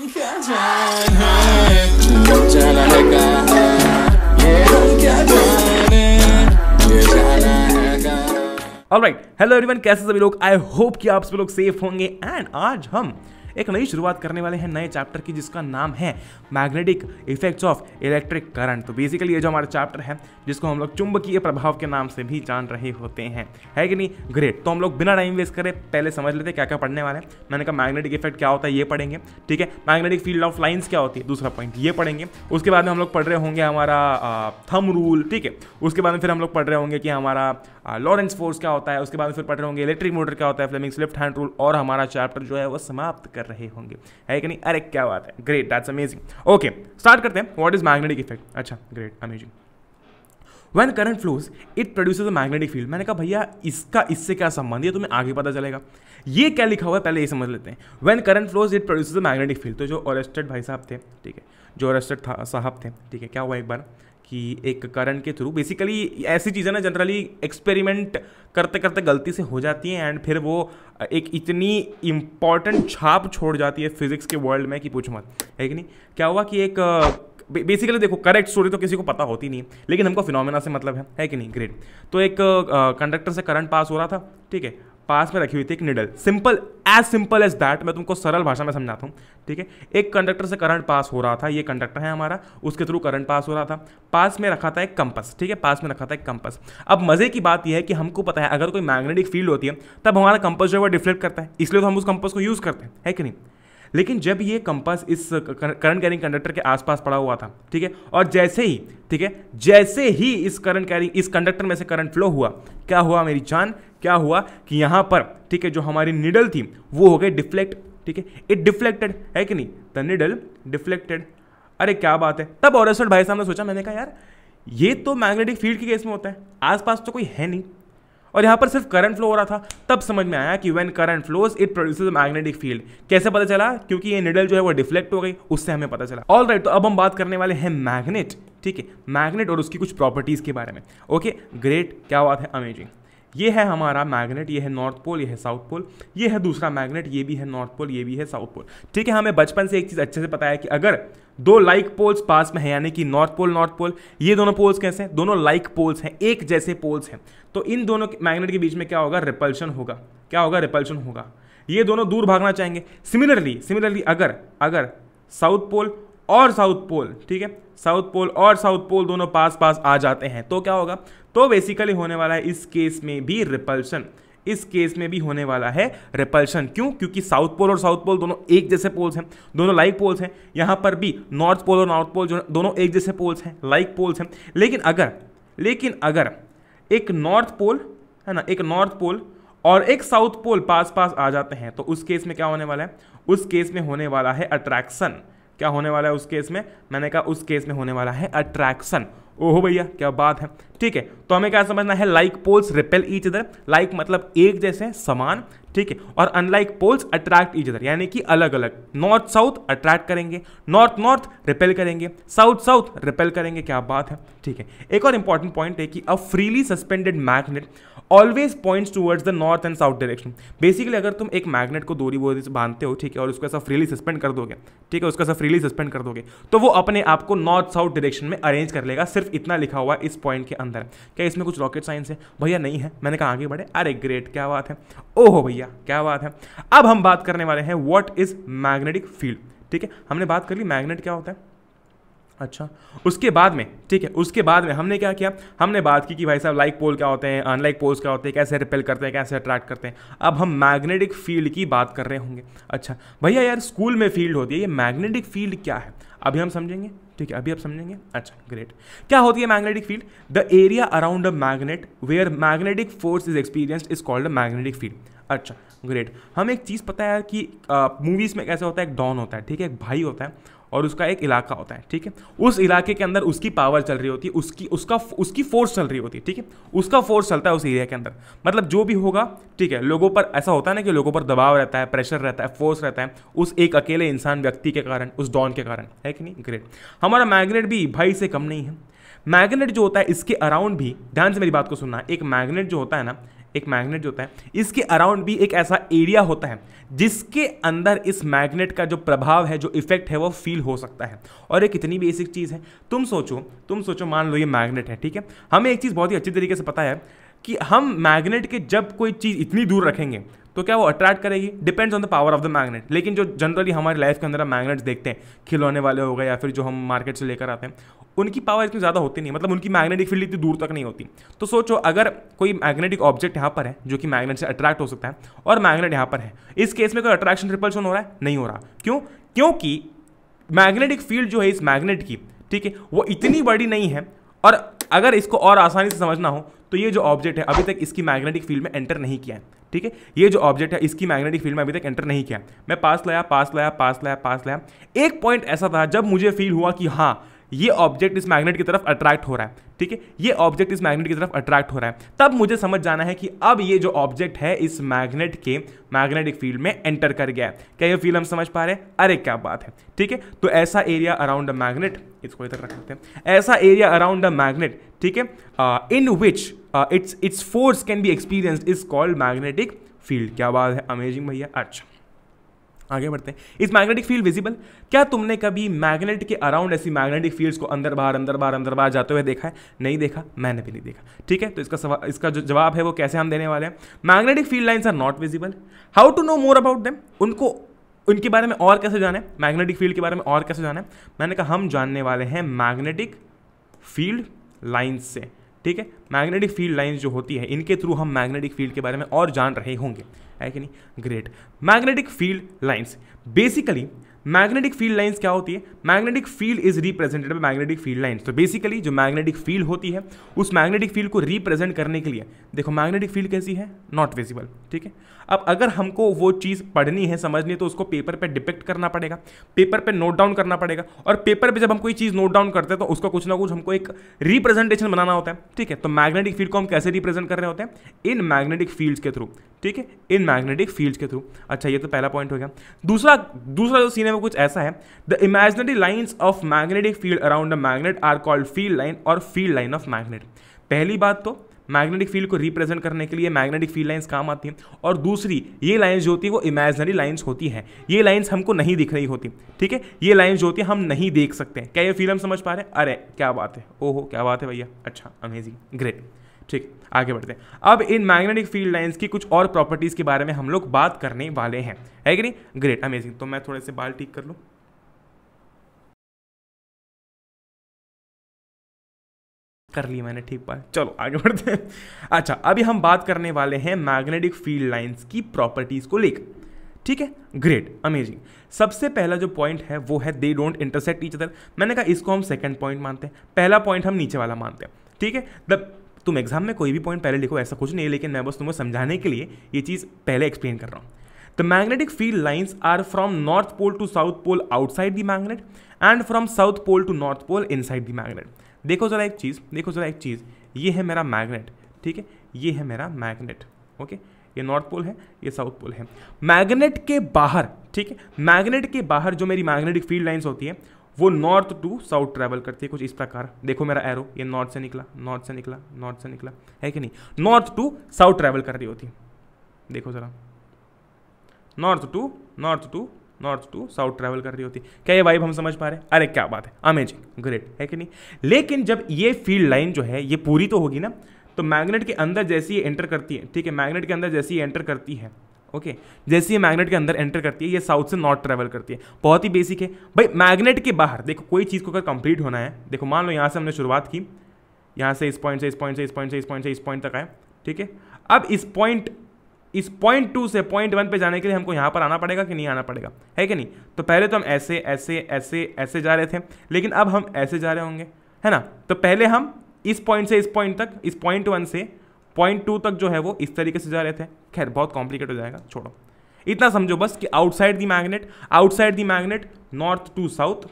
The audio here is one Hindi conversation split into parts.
All right. Hello everyone. कैसे सभी लोग आई होप कि आप सभी लोग सेफ होंगे एंड आज हम एक नई शुरुआत करने वाले हैं नए चैप्टर की जिसका नाम है magnetic effects of electric current तो बेसिकली ये जो हमारा चैप्टर है जिसको हम लोग चुंबकीय प्रभाव के नाम से भी जान रहे होते हैं है कि नहीं ग्रेट तो हम लोग बिना टाइम वेस्ट करें पहले समझ लेते क्या क्या पढ़ने वाले हैं मैंने कहा मैग्नेटिक इफेक्ट क्या होता है ये पढ़ेंगे ठीक है मैग्नेटिक फील्ड ऑफ लाइन्स क्या होती है दूसरा पॉइंट ये पढ़ेंगे उसके बाद में हम लोग पढ़ रहे होंगे हमारा थम रूल ठीक है उसके बाद में फिर हम लोग पढ़ रहे होंगे कि हमारा लॉरेंस फोर्स क्या होता है उसके बाद फिर पढ़ रहे होंगे इलेक्ट्रिक मोटर क्या होता है फ्लेमिंग्स लेफ्ट हैंड रूल और हमारा चैप्टर जो है वो समाप्त कर रहे होंगे है कि नहीं अरे क्या बात है great that's amazing okay start करते हैं व्हाट इज मैग्नेटिक इफेक्ट अच्छा great amazing when current flows it produces a magnetic field मैंने कहा भैया इसका इससे क्या संबंध है तुम्हें आगे पता चलेगा ये क्या लिखा हुआ है पहले ये समझ लेते हैं when current flows it produces a magnetic field तो जो ऑरेस्टेड भाई साहब थे ठीक है जो ऑरेस्टेड था साहब थे ठीक है क्या हुआ एक बार कि एक करंट के थ्रू बेसिकली ऐसी चीज़ें ना जनरली एक्सपेरिमेंट करते करते गलती से हो जाती हैं एंड फिर वो एक इतनी इम्पॉर्टेंट छाप छोड़ जाती है फिजिक्स के वर्ल्ड में कि पूछ मत है कि नहीं क्या हुआ कि एक बेसिकली देखो करेक्ट स्टोरी तो किसी को पता होती नहीं लेकिन हमको फिनोमेना से मतलब है है कि नहीं ग्रेट तो एक कंडक्टर से करंट पास हो रहा था ठीक है पास में रखी हुई थी एक needle simple as simple as that मैं तुमको सरल भाषा में समझाता हूँ ठीक है एक कंडक्टर से करंट पास हो रहा था ये कंडक्टर है हमारा उसके थ्रू करंट पास हो रहा था पास में रखा था एक कंपस ठीक है पास में रखा था एक कंपस अब मज़े की बात यह है कि हमको पता है अगर कोई मैग्नेटिक फील्ड होती है तब हमारा कंपस जो है वो डिफ्लेक्ट करता है इसलिए तो हम उस कंपस को यूज़ करते हैं है कि नहीं लेकिन जब ये कंपास इस करंट कैरिंग कंडक्टर के आसपास पड़ा हुआ था ठीक है और जैसे ही ठीक है जैसे ही इस करंट कैरिंग इस कंडक्टर में से करंट फ्लो हुआ क्या हुआ मेरी जान क्या हुआ कि यहाँ पर ठीक है जो हमारी निडल थी वो हो गई डिफ्लेक्ट ठीक है इट डिफ्लेक्टेड है कि नहीं द निडल डिफ्लेक्टेड अरे क्या बात है तब और भाई साहब ने सोचा मैंने कहा यार ये तो मैग्नेटिक फील्ड के केस में होता है आसपास तो कोई है नहीं और यहाँ पर सिर्फ करंट फ्लो हो रहा था तब समझ में आया कि when current flows it a magnetic field कैसे पता चला क्योंकि ये निडल जो है वो डिफ्लेक्ट हो गई उससे हमें पता चला ऑल right, तो अब हम बात करने वाले हैं मैग्नेट ठीक है मैग्नेट और उसकी कुछ प्रॉपर्टीज़ के बारे में ओके ग्रेट क्या बात है अमेजिंग ये है हमारा मैग्नेट ये है नॉर्थ पोल ये है साउथ पोल ये है दूसरा मैग्नेट ये भी है नॉर्थ पोल ये भी है साउथ पोल ठीक है हमें बचपन से एक चीज़ अच्छे से पता है कि अगर दो लाइक पोल्स पास में है यानी कि नॉर्थ पोल नॉर्थ पोल ये दोनों पोल्स कैसे हैं दोनों लाइक पोल्स हैं एक जैसे पोल्स हैं तो इन दोनों मैग्नेट के बीच में क्या होगा रिपल्शन होगा क्या होगा रिपल्शन होगा ये दोनों दूर भागना चाहेंगे सिमिलरली सिमिलरली अगर अगर साउथ पोल और साउथ पोल ठीक है साउथ पोल और साउथ पोल दोनों पास पास आ जाते हैं तो क्या होगा तो बेसिकली होने वाला है इस केस में भी रिपल्शन इस केस में भी होने वाला है रिपल्शन क्यों क्योंकि साउथ पोल और साउथ पोल दोनों एक जैसे पोल्स हैं दोनों लाइक पोल्स हैं यहाँ पर भी नॉर्थ पोल और नॉर्थ पोल दोनों एक जैसे पोल्स हैं लाइक पोल्स हैं लेकिन अगर लेकिन अगर एक नॉर्थ पोल है ना एक नॉर्थ पोल और एक साउथ पोल पास पास आ जाते हैं तो उस केस में क्या होने वाला है उस केस में होने वाला है अट्रैक्शन क्या होने वाला है उस केस में मैंने कहा उस केस में होने वाला है अट्रैक्शन ओहो भैया क्या बात है ठीक है तो हमें क्या समझना है like poles repel each other like मतलब एक जैसे समान ठीक है और unlike poles attract each other यानी कि अलग अलग नॉर्थ साउथ अट्रैक्ट करेंगे नॉर्थ नॉर्थ रिपेल करेंगे साउथ साउथ रिपेल करेंगे क्या बात है ठीक है एक और इंपॉर्टेंट पॉइंट है कि a freely suspended magnet always points towards the north and south direction basically अगर तुम एक मैग्नेट को दोरी बोरी से बांधते हो ठीक है और उसको ऐसा फ्रीली सस्पेंड कर दोगे ठीक है उसको ऐसा फ्रीली सस्पेंड कर दोगे तो वो अपने आप को नॉर्थ साउथ डायरेक्शन में अरेंज कर लेगा सिर्फ इतना लिखा हुआ है इस पॉइंट के अंदर क्या इसमें कुछ रॉकेट साइंस है भैया नहीं है मैंने कहा आगे बढ़े अरे ग्रेट क्या बात है ओहो भैया दिया क्या बात है अब हम बात करने वाले हैं वॉट इज़ मैग्नेटिक फील्ड ठीक है हमने बात कर ली मैग्नेट क्या होता है अच्छा उसके बाद में ठीक है उसके बाद में हमने क्या किया हमने बात की कि भाई साहब लाइक पोल क्या होते हैं अनलाइक पोल्स क्या होते हैं कैसे रिपेल करते हैं कैसे अट्रैक्ट करते हैं अब हम मैग्नेटिक फील्ड की बात कर रहे होंगे अच्छा भैया यार स्कूल में फील्ड होती है ये मैग्नेटिक फील्ड क्या है अभी हम समझेंगे ठीक है अभी आप समझेंगे अच्छा ग्रेट क्या होती है magnetic field the area around a magnet where magnetic force is experience is called a magnetic field अच्छा ग्रेट हमें एक चीज़ पता है कि मूवीज़ में कैसे होता है एक डॉन होता है ठीक है एक भाई होता है और उसका एक इलाका होता है ठीक है उस इलाके के अंदर उसकी पावर चल रही होती है उसकी उसका उसकी फोर्स चल रही होती है ठीक है उसका फोर्स चलता है उस एरिया के अंदर मतलब जो भी होगा ठीक है लोगों पर ऐसा होता है ना कि लोगों पर दबाव रहता है प्रेशर रहता है फोर्स रहता है उस एक अकेले इंसान व्यक्ति के कारण उस डॉन के कारण है कि नहीं ग्रेट हमारा मैग्नेट भी भाई से कम नहीं है मैग्नेट जो होता है इसके अराउंड भी ध्यान से मेरी बात को सुनना एक मैग्नेट जो होता है ना एक मैग्नेट जो होता है इसके अराउंड भी एक ऐसा एरिया होता है जिसके अंदर इस मैग्नेट का जो प्रभाव है जो इफेक्ट है वो फील हो सकता है और ये कितनी बेसिक चीज़ है तुम सोचो तुम सोचो मान लो ये मैग्नेट है ठीक है हमें एक चीज़ बहुत ही अच्छी तरीके से पता है कि हम मैग्नेट के जब कोई चीज़ इतनी दूर रखेंगे तो क्या वो अट्रैक्ट करेगी depends on the power of the magnet लेकिन जो जनरली हमारे लाइफ के अंदर हम मैग्नेट्स देखते हैं खिलौने वाले हो गए या फिर जो हम मार्केट से लेकर आते हैं उनकी पावर इतनी ज़्यादा होती नहीं मतलब उनकी मैग्नेटिक फील्ड इतनी दूर तक नहीं होती तो सोचो अगर कोई मैग्नेटिक ऑब्जेक्ट यहाँ पर है जो कि मैग्नेट से अट्रैक्ट हो सकता है और मैग्नेट यहाँ पर है इस केस में कोई अट्रैक्शन रिपल्शन हो रहा है नहीं हो रहा क्यों क्योंकि मैग्नेटिक फील्ड जो है इस मैग्नेट की ठीक है वो इतनी बड़ी नहीं है और अगर इसको और आसानी से समझना हो तो ये जो ऑब्जेक्ट है अभी तक इसकी मैग्नेटिक फील्ड में एंटर नहीं किया है ठीक है ये जो ऑब्जेक्ट है इसकी मैग्नेटिक फील्ड में अभी तक एंटर नहीं किया मैं पास लाया पास लाया पास लाया पास लाया एक पॉइंट ऐसा था जब मुझे फील हुआ कि हाँ ये ऑब्जेक्ट इस मैग्नेट की तरफ अट्रैक्ट हो रहा है ठीक है ये ऑब्जेक्ट इस मैग्नेट की तरफ अट्रैक्ट हो रहा है तब मुझे समझ जाना है कि अब ये जो ऑब्जेक्ट है इस मैग्नेट के मैग्नेटिक फील्ड में एंटर कर गया है क्या ये फील्ड हम समझ पा रहे हैं अरे क्या बात है ठीक है तो ऐसा एरिया अराउंड अ मैग्नेट इसको इधर रख लेते हैं ऐसा एरिया अराउंड अ मैग्नेट ठीक है in which its its force can be experience is called magnetic field क्या बात है अमेजिंग भैया अच्छा आगे बढ़ते हैं इज मैग्नेटिक फील्ड विजिबल क्या तुमने कभी मैग्नेट के अराउंड ऐसी मैग्नेटिक फील्ड्स को अंदर बाहर अंदर बाहर अंदर बाहर जाते हुए देखा है नहीं देखा मैंने भी नहीं देखा ठीक है तो इसका सवाल इसका जो जवाब है वो कैसे हम देने वाले हैं magnetic field lines are not visible how to know more about them उनको उनके बारे में और कैसे जाने मैग्नेटिक फील्ड के बारे में और कैसे जाने मैंने कहा हम जानने वाले हैं मैग्नेटिक फील्ड लाइन्स से ठीक है मैग्नेटिक फील्ड लाइन्स जो होती है इनके थ्रू हम मैग्नेटिक फील्ड के बारे में और जान रहे होंगे है कि नहीं great magnetic field lines basically magnetic field lines क्या होती है magnetic field is represented by magnetic field lines तो बेसिकली जो मैग्नेटिक फील्ड होती है उस मैग्नेटिक फील्ड को रिप्रेजेंट करने के लिए देखो मैग्नेटिक फील्ड कैसी है नॉट विजिबल ठीक है अब अगर हमको वो चीज़ पढ़नी है समझनी है तो उसको पेपर पर पे डिपेक्ट करना पड़ेगा पेपर पर पे नोट डाउन करना पड़ेगा और पेपर पर जब हम कोई चीज़ नोट डाउन करते हैं तो उसका कुछ ना कुछ हमको एक रिप्रेजेंटेशन बनाना होता है ठीक है तो मैग्नेटिक फील्ड को हम कैसे रिप्रेजेंट कर रहे होते हैं इन मैग्नेटिक फील्ड्स के थ्रू ठीक है इन मैग्नेटिक फील्ड्स के थ्रू अच्छा ये तो पहला पॉइंट हो गया दूसरा दूसरा जो सीन है वो कुछ ऐसा है the imaginary lines of magnetic field around the magnet are called field line और फील्ड लाइन ऑफ मैग्नेट पहली बात तो मैग्नेटिक फील्ड को रिप्रेजेंट करने के लिए मैग्नेटिक फील्ड लाइन्स काम आती हैं और दूसरी ये लाइन्स जो होती है वो इमेजनरी लाइन्स होती हैं ये लाइन्स हमको नहीं दिख रही होती ठीक है ये लाइन्स जो होती है हम नहीं देख सकते हैं क्या ये फील हम समझ पा रहे हैं अरे क्या बात है ओहो क्या बात है भैया अच्छा अमेजिंग ग्रेट ठीक आगे बढ़ते हैं अब इन मैग्नेटिक फील्ड लाइंस की कुछ और प्रॉपर्टीज़ के बारे में हम लोग बात करने वाले हैं है कि नहीं ग्रेट अमेजिंग तो मैं थोड़े से बाल ठीक कर लूँ कर ली मैंने ठीक बात चलो आगे बढ़ते हैं अच्छा अभी हम बात करने वाले हैं मैग्नेटिक फील्ड लाइंस की प्रॉपर्टीज़ को लेकर ठीक है ग्रेट अमेजिंग सबसे पहला जो पॉइंट है वो है they don't intersect each other मैंने कहा इसको हम सेकंड पॉइंट मानते हैं पहला पॉइंट हम नीचे वाला मानते हैं ठीक है द तुम एग्जाम में कोई भी पॉइंट पहले लिखो ऐसा कुछ नहीं है लेकिन मैं बस तुम्हें समझाने के लिए ये चीज़ पहले एक्सप्लेन कर रहा हूँ the magnetic field lines are from north pole to south pole outside the magnet and from south pole to north pole inside the magnet देखो ज़रा एक चीज़ देखो ज़रा एक चीज़ ये है मेरा मैग्नेट ठीक है ये है मेरा मैग्नेट ओके ये नॉर्थ पोल है ये साउथ पोल है मैग्नेट के बाहर ठीक है मैग्नेट के बाहर जो मेरी मैग्नेटिक फील्ड लाइन्स होती है वो नॉर्थ टू साउथ ट्रैवल करती है कुछ इस प्रकार देखो मेरा एरो ये नॉर्थ से निकला नॉर्थ से निकला नॉर्थ से निकला है कि नहीं नॉर्थ टू साउथ ट्रैवल कर रही होती है देखो ज़रा north to north to north to south travel कर रही होती क्या ये वाइब हम समझ पा रहे हैं अरे क्या बात है अमेजिंग ग्रेट है कि नहीं लेकिन जब ये फील्ड लाइन जो है ये पूरी तो होगी ना तो मैग्नेट के अंदर जैसी ये एंटर करती है ठीक है मैग्नेट के अंदर जैसी ये एंटर करती है ओके okay. जैसे ये मैग्नेट के अंदर एंटर करती है ये साउथ से नॉर्थ ट्रैवल करती है बहुत ही बेसिक है भाई मैग्नेट के बाहर देखो कोई चीज़ को अगर कंप्लीट होना है देखो मान लो यहाँ से हमने शुरुआत की यहाँ से इस पॉइंट से इस पॉइंट से इस पॉइंट से इस पॉइंट से इस पॉइंट तक आए ठीक है अब इस पॉइंट इस पॉइंट टू से पॉइंट वन पे जाने के लिए हमको यहाँ पर आना पड़ेगा कि नहीं आना पड़ेगा है कि नहीं तो पहले तो हम ऐसे ऐसे ऐसे ऐसे जा रहे थे लेकिन अब हम ऐसे जा रहे होंगे है ना तो पहले हम इस पॉइंट से इस पॉइंट तक इस पॉइंट वन से पॉइंट टू तक जो है वो इस तरीके से जा रहे थे खैर बहुत कॉम्प्लिकेट हो जाएगा छोड़ो इतना समझो बस कि outside the magnet outside the magnet north to south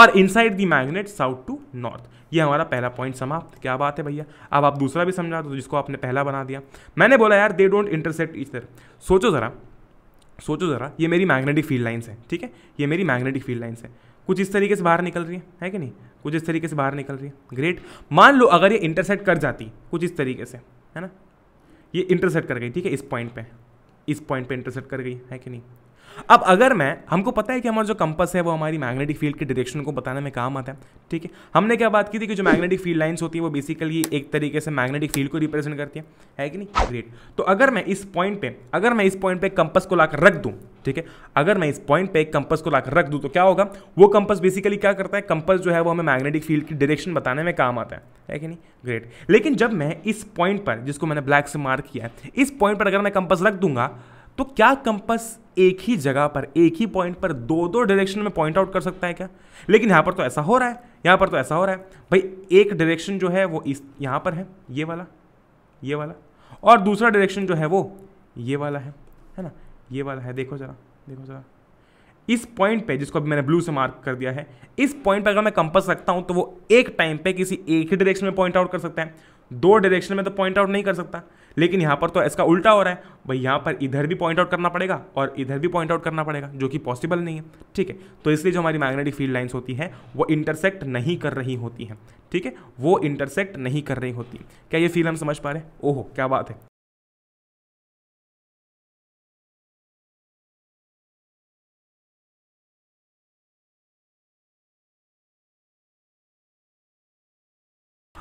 और inside the magnet south to north ये हमारा पहला पॉइंट समाप्त क्या बात है भैया अब आप दूसरा भी समझा दो जिसको आपने पहला बना दिया मैंने बोला यार they don't intersect each other सोचो ज़रा सोचो ज़रा ये मेरी मैग्नेटिक फील्ड लाइन्स हैं ठीक है ये मेरी मैग्नेटिक फील्ड लाइन्स हैं कुछ इस तरीके से बाहर निकल रही है है कि नहीं कुछ इस तरीके से बाहर निकल रही है ग्रेट मान लो अगर ये इंटरसेट कर जाती कुछ इस तरीके से है ना ये इंटरसेट कर गई ठीक है इस पॉइंट पे इस पॉइंट पे इंटरसेट कर गई है कि नहीं अब अगर मैं हमको पता है कि हमारा जो कंपस है वो हमारी मैग्नेटिक फील्ड के डायरेक्शन को बताने में काम आता है ठीक है हमने क्या बात की थी कि जो मैग्नेटिक फील्ड लाइंस होती है वो बेसिकली एक तरीके से मैग्नेटिक फील्ड को रिप्रेजेंट करती है है कि नहीं ग्रेट तो अगर मैं इस पॉइंट पे अगर मैं इस पॉइंट पे कंपस को लाकर रख दूँ ठीक है अगर मैं इस पॉइंट पे एक कंपस को लाकर रख दूँ तो क्या होगा वो कंपस बेसिकली क्या करता है कंपस जो है वो हमें मैग्नेटिक फील्ड की डायरेक्शन बताने में काम आता है है कि नहीं ग्रेट लेकिन जब मैं इस पॉइंट पर जिसको मैंने ब्लैक से मार्क किया है इस पॉइंट पर अगर मैं कंपस रख दूंगा तो क्या कंपस एक ही जगह पर एक ही पॉइंट पर दो दो डायरेक्शन में पॉइंट आउट कर सकता है क्या लेकिन यहां पर तो ऐसा हो रहा है यहां पर तो ऐसा हो रहा है भाई एक डायरेक्शन जो है वो इस यहां पर है ये वाला ये वाला और दूसरा डायरेक्शन जो है वो ये वाला है है ना ये वाला है देखो ज़रा देखो ज़रा इस पॉइंट पे जिसको अभी मैंने ब्लू से मार्क कर दिया है इस पॉइंट पे अगर मैं कंपस रखता हूं तो वो एक टाइम पे किसी एक ही डायरेक्शन में पॉइंट आउट कर सकता है दो डायरेक्शन में तो पॉइंट आउट नहीं कर सकता लेकिन यहाँ पर तो इसका उल्टा हो रहा है भाई यहाँ पर इधर भी पॉइंट आउट करना पड़ेगा और इधर भी पॉइंट आउट करना पड़ेगा जो कि पॉसिबल नहीं है ठीक है तो इसलिए जो हमारी मैग्नेटिक फील्ड लाइन्स होती हैं वो इंटरसेक्ट नहीं कर रही होती हैं ठीक है वो इंटरसेक्ट नहीं कर रही होती क्या ये फील हम समझ पा रहे हैं ओहो क्या बात है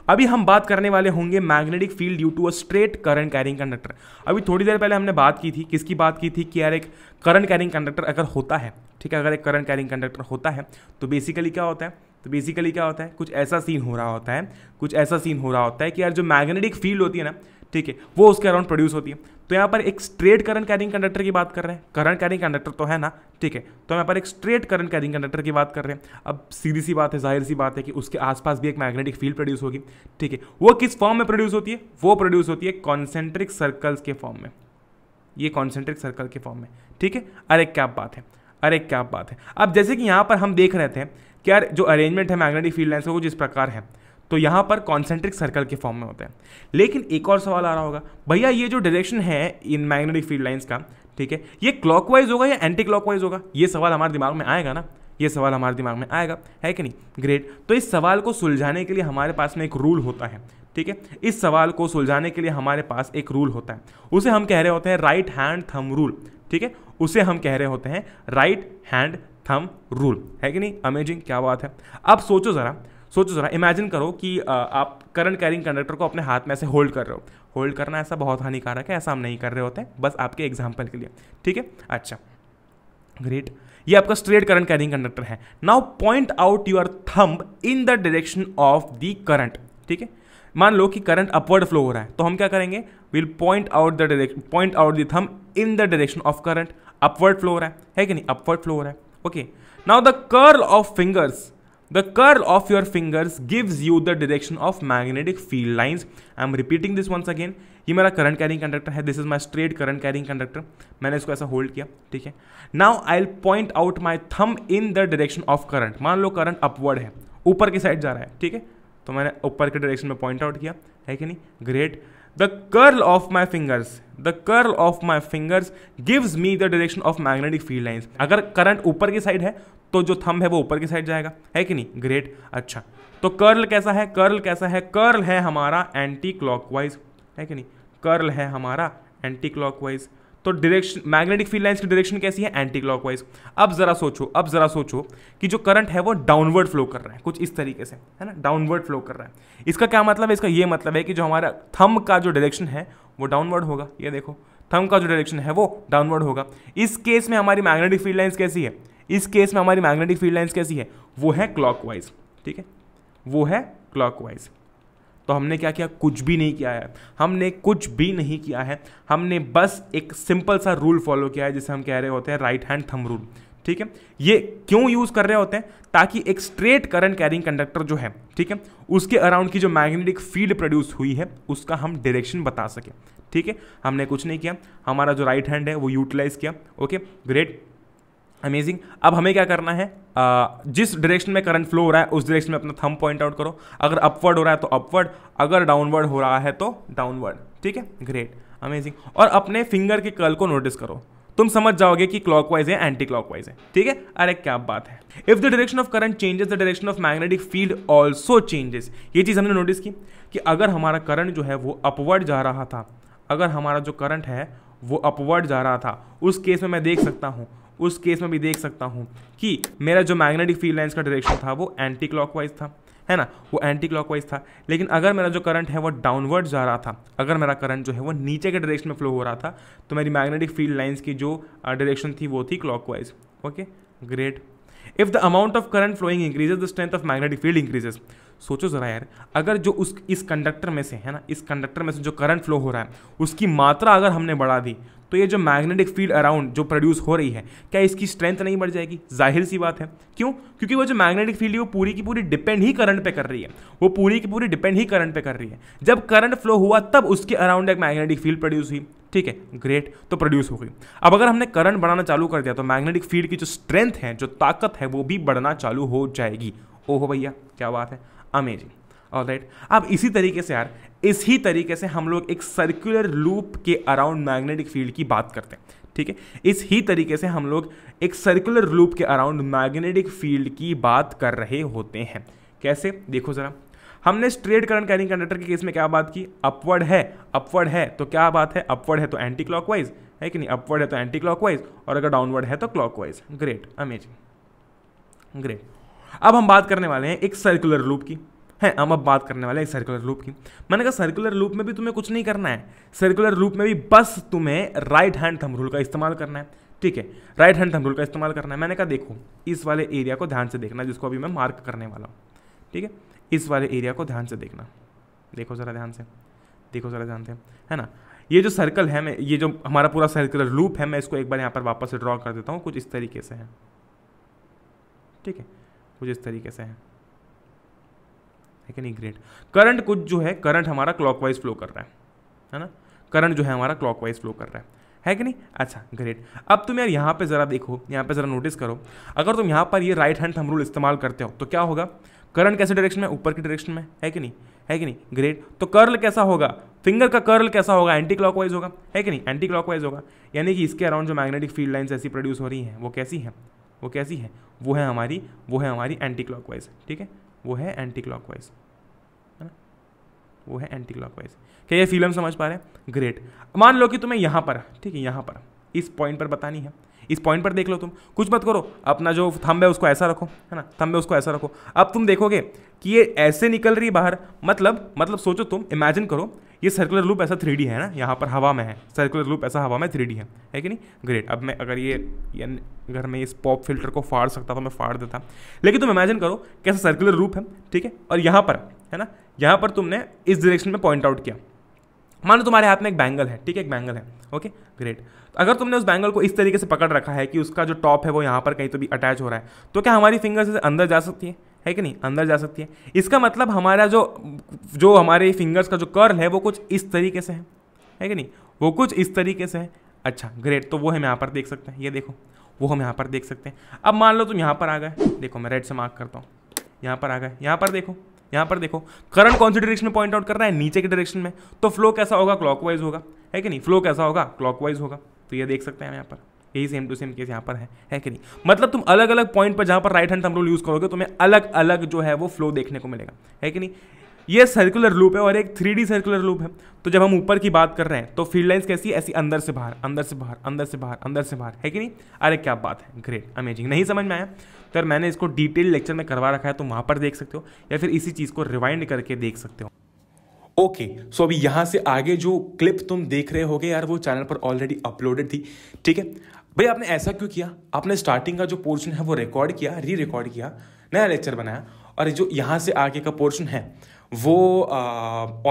अभी हम बात करने वाले होंगे magnetic field due to a straight current carrying conductor अभी थोड़ी देर पहले हमने बात की थी किसकी बात की थी कि यार एक करंट कैरिंग कंडक्टर अगर होता है ठीक है अगर एक करंट कैरिंग कंडक्टर होता है तो बेसिकली क्या होता है तो बेसिकली क्या होता है कुछ ऐसा सीन हो रहा होता है कुछ ऐसा सीन हो रहा होता है कि यार जो मैग्नेटिक फील्ड होती है ना ठीक है वो उसके अराउंड प्रोड्यूस होती है तो यहाँ पर एक स्ट्रेट करंट कैरिंग कंडक्टर की बात कर रहे हैं करंट कैरिंग कंडक्टर तो है ना ठीक है तो यहाँ पर एक स्ट्रेट करंट कैरिंग कंडक्टर की बात कर रहे हैं अब सीधी सी बात है जाहिर सी बात है कि उसके आसपास भी एक मैग्नेटिक फील्ड प्रोड्यूस होगी ठीक है वो किस फॉर्म में प्रोड्यूस होती है वो प्रोड्यूस होती है कॉन्सेंट्रिक सर्कल्स के फॉर्म में ये कॉन्सेंट्रिक सर्कल के फॉर्म में ठीक है अरे क्या बात है अरे क्या बात है अब जैसे कि यहाँ पर हम देख रहे थे कि यार जो अरेंजमेंट है मैग्नेटिक फील्ड लाइन्स वो जिस प्रकार है तो यहाँ पर कॉन्सेंट्रिक सर्कल के फॉर्म में होता है लेकिन एक और सवाल आ रहा होगा भैया ये जो डायरेक्शन है इन मैग्नेटिक फील्ड लाइन्स का ठीक है ये क्लॉकवाइज होगा या एंटी क्लॉकवाइज होगा ये सवाल हमारे दिमाग में आएगा ना ये सवाल हमारे दिमाग में आएगा है कि नहीं ग्रेट तो इस सवाल को सुलझाने के लिए हमारे पास में एक रूल होता है ठीक है इस सवाल को सुलझाने के लिए हमारे पास एक रूल होता है उसे हम कह रहे होते हैं राइट हैंड थम रूल ठीक है उसे हम कह रहे होते हैं राइट हैंड थम रूल है कि नहीं अमेजिंग क्या बात है अब सोचो ज़रा सोचो ज़रा इमेजिन करो कि आप करंट कैरिंग कंडक्टर को अपने हाथ में ऐसे होल्ड कर रहे हो होल्ड करना ऐसा बहुत हानिकारक है ऐसा हम नहीं कर रहे होते बस आपके एग्जाम्पल के लिए ठीक है अच्छा ग्रेट ये आपका स्ट्रेट करंट कैरिंग कंडक्टर है now point out your thumb in the direction of the current ठीक है मान लो कि करंट अपवर्ड फ्लो हो रहा है तो हम क्या करेंगे will point out the direction point out the thumb in the direction of current upward flow हो रहा है है कि नहीं अपवर्ड फ्लो हो रहा है okay now the curl of fingers the curl of your fingers gives you the direction of magnetic field lines I am repeating this once again ये मेरा करंट कैरिंग कंडक्टर है this is my straight current carrying conductor मैंने इसको ऐसा होल्ड किया ठीक है now I point out my thumb in the direction of current मान लो करंट अपवर्ड है ऊपर की साइड जा रहा है ठीक है तो मैंने ऊपर के डायरेक्शन में पॉइंट आउट किया है कि नहीं great the curl of my fingers the curl of my fingers gives me the direction of magnetic field lines अगर करंट ऊपर की साइड है तो जो थंब है वो ऊपर की साइड जाएगा है कि नहीं ग्रेट अच्छा तो कर्ल कैसा है कर्ल कैसा है कर्ल है हमारा एंटी क्लॉकवाइज है कि नहीं कर्ल है हमारा एंटी क्लॉकवाइज तो डायरेक्शन मैग्नेटिक फील्ड लाइंस की डायरेक्शन कैसी है एंटी क्लॉकवाइज अब जरा सोचो अब जरा सोचो कि जो करंट है वो डाउनवर्ड फ्लो कर रहा है कुछ इस तरीके से है ना डाउनवर्ड फ्लो कर रहा है इसका क्या मतलब है इसका ये मतलब है कि जो हमारा थम का जो डायरेक्शन है वो डाउनवर्ड होगा ये देखो थम का जो डायरेक्शन है वो डाउनवर्ड होगा इस केस में हमारी मैग्नेटिक फील्ड लाइन्स कैसी है इस केस में हमारी मैग्नेटिक फील्ड लाइन्स कैसी है वो है क्लॉकवाइज ठीक है वो है क्लॉकवाइज तो हमने क्या किया कुछ भी नहीं किया है हमने कुछ भी नहीं किया है हमने बस एक सिंपल सा रूल फॉलो किया है जिसे हम कह रहे होते हैं राइट हैंड थम रूल ठीक है ये क्यों यूज़ कर रहे होते हैं ताकि एक स्ट्रेट करंट कैरिंग कंडक्टर जो है ठीक है उसके अराउंड की जो मैग्नेटिक फील्ड प्रोड्यूस हुई है उसका हम डायरेक्शन बता सकें ठीक है हमने कुछ नहीं किया हमारा जो राइट हैंड है वो यूटिलाइज़ किया ओके ग्रेट अमेजिंग अब हमें क्या करना है आ, जिस डायरेक्शन में करंट फ्लो हो रहा है उस डायरेक्शन में अपना थंब पॉइंट आउट करो अगर अपवर्ड हो रहा है तो अपवर्ड अगर डाउनवर्ड हो रहा है तो डाउनवर्ड ठीक है ग्रेट अमेजिंग और अपने फिंगर के कर्ल को नोटिस करो तुम समझ जाओगे कि क्लॉकवाइज है एंटी क्लॉकवाइज है ठीक है अरे क्या बात है if the direction of current changes the direction of magnetic field also changes ये चीज़ हमने नोटिस की कि अगर हमारा करंट जो है वो अपवर्ड जा रहा था अगर हमारा जो करंट है वो अपवर्ड जा रहा था उस केस में मैं देख सकता हूँ उस केस में भी देख सकता हूँ कि मेरा जो मैग्नेटिक फील्ड लाइन्स का डायरेक्शन था वो एंटी क्लॉकवाइज था है ना वो एंटी क्लॉकवाइज था लेकिन अगर मेरा जो करंट है वो डाउनवर्ड जा रहा था अगर मेरा करंट जो है वो नीचे के डायरेक्शन में फ्लो हो रहा था तो मेरी मैग्नेटिक फील्ड लाइन्स की जो डायरेक्शन थी वो थी clockwise okay great if the amount of current flowing increases the strength of magnetic field increases सोचो जरा यार अगर जो उस इस कंडक्टर में से है ना इस कंडक्टर में से जो करंट फ्लो हो रहा है उसकी मात्रा अगर हमने बढ़ा दी तो ये जो मैग्नेटिक फील्ड अराउंड जो प्रोड्यूस हो रही है क्या इसकी स्ट्रेंथ नहीं बढ़ जाएगी जाहिर सी बात है क्यों क्योंकि वो जो मैग्नेटिक फील्ड है वो पूरी की पूरी डिपेंड ही करंट पे कर रही है वो पूरी की पूरी डिपेंड ही करंट पे कर रही है जब करंट फ्लो हुआ तब उसके अराउंड एक मैग्नेटिक फील्ड प्रोड्यूस हुई ठीक है ग्रेट तो प्रोड्यूस हो गई अब अगर हमने करंट बढ़ाना चालू कर दिया तो मैग्नेटिक फील्ड की जो स्ट्रेंथ है जो ताकत है वो भी बढ़ना चालू हो जाएगी ओहो भैया क्या बात है अमेजिंग और राइट अब इसी तरीके से यार इसी तरीके से हम लोग एक सर्कुलर लूप के अराउंड मैग्नेटिक फील्ड की बात करते हैं ठीक है इस ही तरीके से हम लोग एक सर्कुलर लूप के अराउंड मैग्नेटिक फील्ड की बात कर रहे होते हैं कैसे देखो ज़रा हमने स्ट्रेट करंट कैरिंग कंडक्टर के केस में क्या बात की अपवर्ड है अपवर्ड है तो क्या बात है अपवर्ड है तो एंटी क्लॉकवाइज है कि नहीं अपवर्ड है तो एंटी क्लॉकवाइज और अगर डाउनवर्ड है तो क्लॉकवाइज ग्रेट अमेजिंग ग्रेट अब हम बात करने वाले हैं एक सर्कुलर लूप की हैं हम अब बात करने वाले हैं सर्कुलर लूप की मैंने कहा सर्कुलर लूप में भी तुम्हें कुछ नहीं करना है सर्कुलर लूप में भी बस तुम्हें राइट हैंड थंब रूल का इस्तेमाल करना है ठीक है राइट हैंड थंब रूल का इस्तेमाल करना है मैंने कहा देखो इस वाले एरिया को ध्यान से देखना जिसको अभी मैं मार्क करने वाला हूँ ठीक है इस वाले एरिया को ध्यान से देखना देखो ज़रा ध्यान से देखो ज़रा ध्यान से है ना ये जो सर्कल है मैं ये जो हमारा पूरा सर्कुलर लूप है मैं इसको एक बार यहाँ पर वापस ड्रॉ कर देता हूँ कुछ इस तरीके से है ठीक है कुछ इस तरीके से है है कि नहीं ग्रेट करंट कुछ जो है करंट हमारा क्लॉकवाइज फ्लो कर रहा है है ना करंट जो है हमारा क्लॉकवाइज फ्लो कर रहा है है कि नहीं अच्छा ग्रेट अब तुम यार यहाँ पे ज़रा देखो यहाँ पे ज़रा नोटिस करो अगर तुम यहाँ पर ये राइट हैंड थम रूल इस्तेमाल करते हो तो क्या होगा करंट कैसे डायरेक्शन में ऊपर की डायरेक्शन में है कि नहीं है कि नहीं ग्रेट तो कर्ल कैसा होगा फिंगर का कर्ल कैसा होगा एंटी क्लॉकवाइज होगा है कि नहीं एंटी क्लॉकवाइज होगा यानी कि इसके अराउंड जो मैग्नेटिक फील्ड लाइन्स ऐसी प्रोड्यूस हो रही हैं वो कैसी हैं वो कैसी है वो है हमारी वो है हमारी एंटी क्लॉकवाइज ठीक है वो है एंटी क्लॉक वाइज है ना वो है एंटी क्लॉक वाइज क्या ये फिल्म समझ पा रहे हैं ग्रेट मान लो कि तुम्हें यहाँ पर ठीक है यहाँ पर इस पॉइंट पर बतानी है इस पॉइंट पर देख लो तुम कुछ मत करो अपना जो थम्ब है उसको ऐसा रखो है ना थम्ब है उसको ऐसा रखो अब तुम देखोगे कि ये ऐसे निकल रही बाहर मतलब मतलब सोचो तुम इमेजिन करो ये सर्कुलर लूप ऐसा थ्री है ना यहाँ पर हवा में है सर्कुलर लूप ऐसा हवा में थ्री है है कि नहीं ग्रेट अब मैं अगर ये अगर मैं इस पॉप फिल्टर को फाड़ सकता तो मैं फाड़ देता लेकिन तुम इमेजिन करो कैसा सर्कुलर रूप है ठीक है और यहाँ पर है ना यहाँ पर तुमने इस डायरेक्शन में पॉइंट आउट किया मानो तुम्हारे हाथ में एक बैंगल है ठीक है एक बैंगल है ओके ग्रेट अगर तुमने उस बैंगल को इस तरीके से पकड़ रखा है कि उसका जो टॉप है वो यहाँ पर कहीं तो भी अटैच हो रहा है तो क्या हमारी फिंगर्स से अंदर जा सकती है है कि नहीं अंदर जा सकती है इसका मतलब हमारा जो जो हमारे फिंगर्स का जो कर्ल है वो कुछ इस तरीके से है है कि नहीं वो कुछ इस तरीके से है अच्छा ग्रेट तो वो हम यहाँ पर देख सकते हैं ये देखो वो हम यहाँ पर देख सकते हैं अब मान लो तुम यहाँ पर आ गए देखो मैं रेड से मार्क करता हूँ यहाँ पर आ गए यहाँ पर देखो यहाँ पर देखो करंट कौन सी डायरेक्शन में पॉइंट आउट कर रहा है नीचे के डायरेक्शन में तो फ्लो कैसा होगा क्लॉकवाइज होगा है कि नहीं फ्लो कैसा होगा क्लॉकवाइज होगा तो ये देख सकते हैं हम यहाँ पर यही सेम टू सेम केस यहाँ पर है है कि नहीं मतलब तुम अलग अलग पॉइंट पर जहाँ पर right hand thumb rule use करोगे तुम्हें अलग अलग जो है वो फ्लो देखने को मिलेगा है कि नहीं ये सर्कुलर लूप है और एक थ्री सर्कुलर लूप है तो जब हम ऊपर की बात कर रहे हैं तो फील्ड लाइन्स कैसी ऐसी अंदर से बाहर अंदर से बाहर अंदर से बाहर अंदर से बाहर है कि नहीं अरे क्या बात है ग्रेट अमेजिंग नहीं समझ में आया तो यार मैंने इसको डिटेल लेक्चर में करवा रखा है तो वहाँ पर देख सकते हो या फिर इसी चीज़ को रिवाइंड करके देख सकते हो ओके okay, सो so अभी यहाँ से आगे जो क्लिप तुम देख रहे होगे यार वो चैनल पर ऑलरेडी अपलोडेड थी ठीक है भाई आपने ऐसा क्यों किया आपने स्टार्टिंग का जो पोर्शन है वो रिकॉर्ड किया री रिकॉर्ड किया नया लेक्चर बनाया और जो यहाँ से आगे का पोर्शन है वो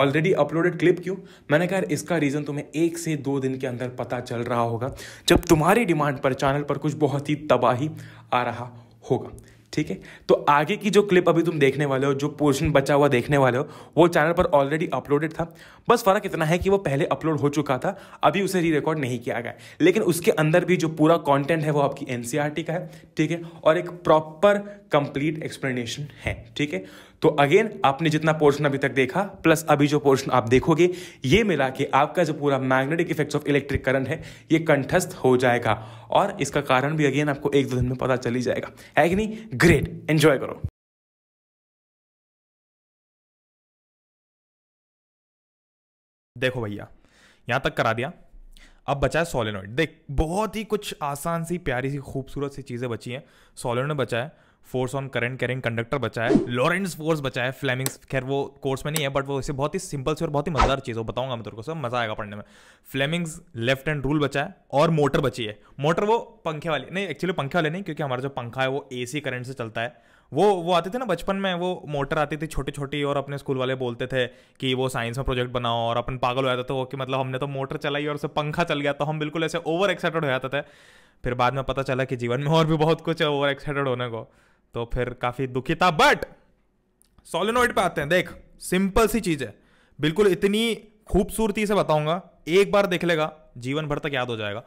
ऑलरेडी अपलोडेड क्लिप क्यों मैंने कहा इसका रीज़न तुम्हें एक से दो दिन के अंदर पता चल रहा होगा जब तुम्हारी डिमांड पर चैनल पर कुछ बहुत ही तबाही आ रहा होगा ठीक है तो आगे की जो क्लिप अभी तुम देखने वाले हो जो पोर्शन बचा हुआ देखने वाले हो वो चैनल पर ऑलरेडी अपलोडेड था बस फ़र्क इतना है कि वो पहले अपलोड हो चुका था अभी उसे री रिकॉर्ड नहीं किया गया लेकिन उसके अंदर भी जो पूरा कॉन्टेंट है वो आपकी एन e का है ठीक है और एक प्रॉपर कंप्लीट एक्सप्लेनेशन है ठीक है तो अगेन आपने जितना पोर्शन अभी तक देखा प्लस अभी जो पोर्शन आप देखोगे ये मिला के आपका जो पूरा magnetic effects of electric current है ये कंठस्थ हो जाएगा और इसका कारण भी अगेन आपको एक दो दिन में पता चली जाएगा है कि नहीं ग्रेट एंजॉय करो देखो भैया यहां तक करा दिया अब बचा है सोलेनोइड देख बहुत ही कुछ आसान सी प्यारी सी खूबसूरत सी चीज़ें बची हैं सोलेनोइड बचा है force on current carrying conductor बचा है लॉरेंस फोर्स बचा है फ्लेमिंग्स खैर वो कोर्स में नहीं है बट वो इसे बहुत ही सिंपल से और बहुत ही मजेदार चीज़ हो बताऊंगा मैं तेरे को सब मजा आएगा पढ़ने में फ्लेमिंग्स लेफ्ट एंड रूल बचा है और मोटर बची है मोटर वो पंखे वाली नहीं एक्चुअली पंखे वाले नहीं क्योंकि हमारा जो पंखा है वो ए करेंट से चलता है वो वो आते थे ना बचपन में वो मोटर आती थी छोटी छोटी और अपने स्कूल वाले बोलते थे कि वो साइंस में प्रोजेक्ट बनाओ और अपन पागल हो जाता था वो कि मतलब हमने तो मोटर चलाई और उससे पंखा चल गया तो हम बिल्कुल ऐसे ओवर एक्साइटेड हो जाते थे फिर बाद में पता चला कि जीवन में और भी बहुत कुछ है ओवर एक्साइटेड होने को तो फिर काफी दुखी था बट सोलिनोइड पे आते हैं देख सिंपल सी चीज है बिल्कुल इतनी खूबसूरती से बताऊंगा एक बार देख लेगा जीवन भर तक याद हो जाएगा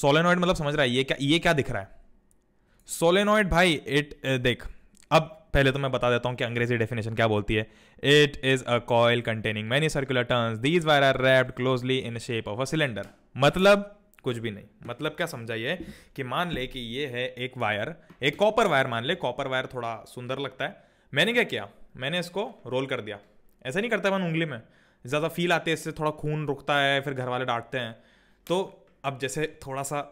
सोलेनॉइड मतलब समझ रहा है ये क्या ये क्या दिख रहा है सोलेनॉइड भाई इट देख अब पहले तो मैं बता देता हूं कि अंग्रेजी डेफिनेशन क्या बोलती है it is a coil containing many circular turns these wire are wrapped closely in shape of a cylinder मतलब कुछ भी नहीं मतलब क्या समझाइए कि मान ले कि ये है एक वायर एक कॉपर वायर मान ले कॉपर वायर थोड़ा सुंदर लगता है मैंने क्या किया मैंने इसको रोल कर दिया ऐसा नहीं करता मन उंगली में ज़्यादा फील आती है इससे थोड़ा खून रुकता है फिर घर वाले डांटते हैं तो अब जैसे थोड़ा सा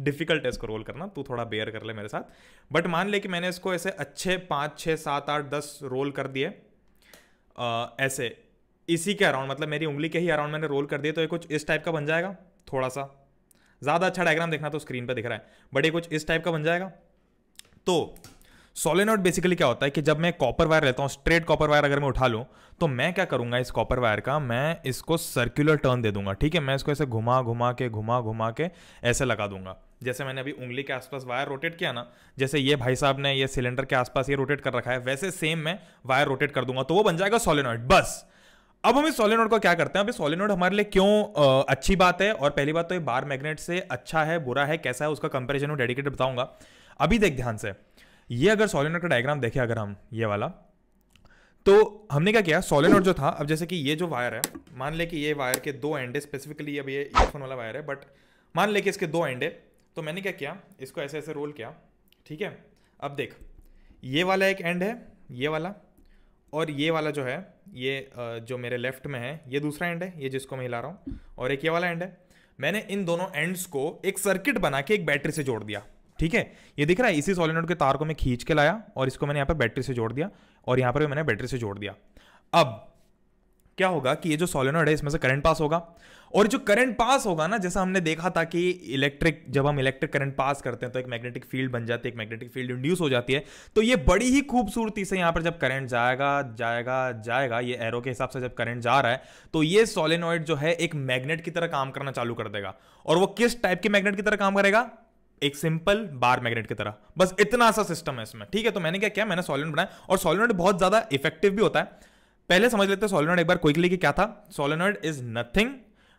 डिफिकल्ट है इसको रोल करना तू थोड़ा बेयर कर ले मेरे साथ बट मान ले कि मैंने इसको ऐसे अच्छे पाँच छः सात आठ दस रोल कर दिए ऐसे इसी के अराउंड मतलब मेरी उंगली के ही अराउंड मैंने रोल कर दिए तो ये कुछ इस टाइप का बन जाएगा थोड़ा सा ज़्यादा अच्छा डायग्राम देखना तो स्क्रीन पर दिख रहा है बट ये कुछ इस टाइप का बन जाएगा तो सोलेनोड बेसिकली क्या होता है कि जब मैं कॉपर वायर लेता हूँ स्ट्रेट कॉपर वायर अगर मैं उठा लूँ तो मैं क्या करूंगा इस कॉपर वायर का मैं इसको सर्कुलर टर्न दे दूंगा ठीक है मैं इसको ऐसे घुमा घुमा के घुमा घुमा के ऐसे लगा दूंगा जैसे मैंने अभी उंगली के आसपास वायर रोटेट किया ना जैसे ये भाई साहब ने ये सिलेंडर के आसपास ये रोटेट कर रखा है वैसे सेम मैं वायर रोटेट कर दूंगा तो वो बन जाएगा सोलेनॉइड बस अब हम इस सोलिनोड को क्या करते हैं अब इस हमारे लिए क्यों आ, अच्छी बात है और पहली बात तो ये बार मैग्नेट से अच्छा है बुरा है कैसा है उसका कंपेरिजन में डेडिकेटेड बताऊंगा अभी देख ध्यान से ये अगर सोलिनोड का डायग्राम देखें अगर हम ये वाला तो हमने क्या किया सॉलिनोड जो था अब जैसे कि ये जो वायर है मान ले कि ये वायर के दो एंडे स्पेसिफिकली अब ये ईयरफोन वाला वायर है बट मान ले कि इसके दो एंडे तो मैंने क्या किया इसको ऐसे ऐसे रोल किया ठीक है अब देख ये वाला एक एंड है ये वाला और ये वाला जो है ये जो मेरे लेफ्ट में है ये दूसरा एंड है ये जिसको मैं हिला रहा हूँ और एक ये वाला एंड है मैंने इन दोनों एंड्स को एक सर्किट बना के एक बैटरी से जोड़ दिया ठीक है ये दिख रहा है इसी सॉलिनोड के तार को मैं खींच के लाया और इसको मैंने यहाँ पर बैटरी से जोड़ दिया और यहाँ पर भी मैंने बैटरी से जोड़ दिया अब क्या होगा कि ये जो सॉलिनोड है इसमें से करंट पास होगा और जो करंट पास होगा ना जैसा हमने देखा था कि इलेक्ट्रिक जब हम इलेक्ट्रिक करंट पास करते हैं तो एक मैग्नेटिक फील्ड बन जाती है एक मैग्नेटिक फील्ड इंड्यूस हो जाती है तो ये बड़ी ही खूबसूरती से यहाँ पर जब करंट जाएगा जाएगा जाएगा ये एरो के हिसाब से जब करंट जा रहा है तो ये सोलिनॉइड जो है एक मैग्नेट की तरह काम करना चालू कर देगा और वो किस टाइप के मैग्नेट की तरह काम करेगा एक सिंपल बार मैग्नेट की तरह बस इतना सा सिस्टम है इसमें ठीक है तो मैंने क्या किया मैंने सॉलिड बनाया और सॉलिड बहुत ज्यादा इफेक्टिव भी होता है पहले समझ लेते हैं सॉलिनॉइड एक बार क्विकली कि क्या था solenoid is nothing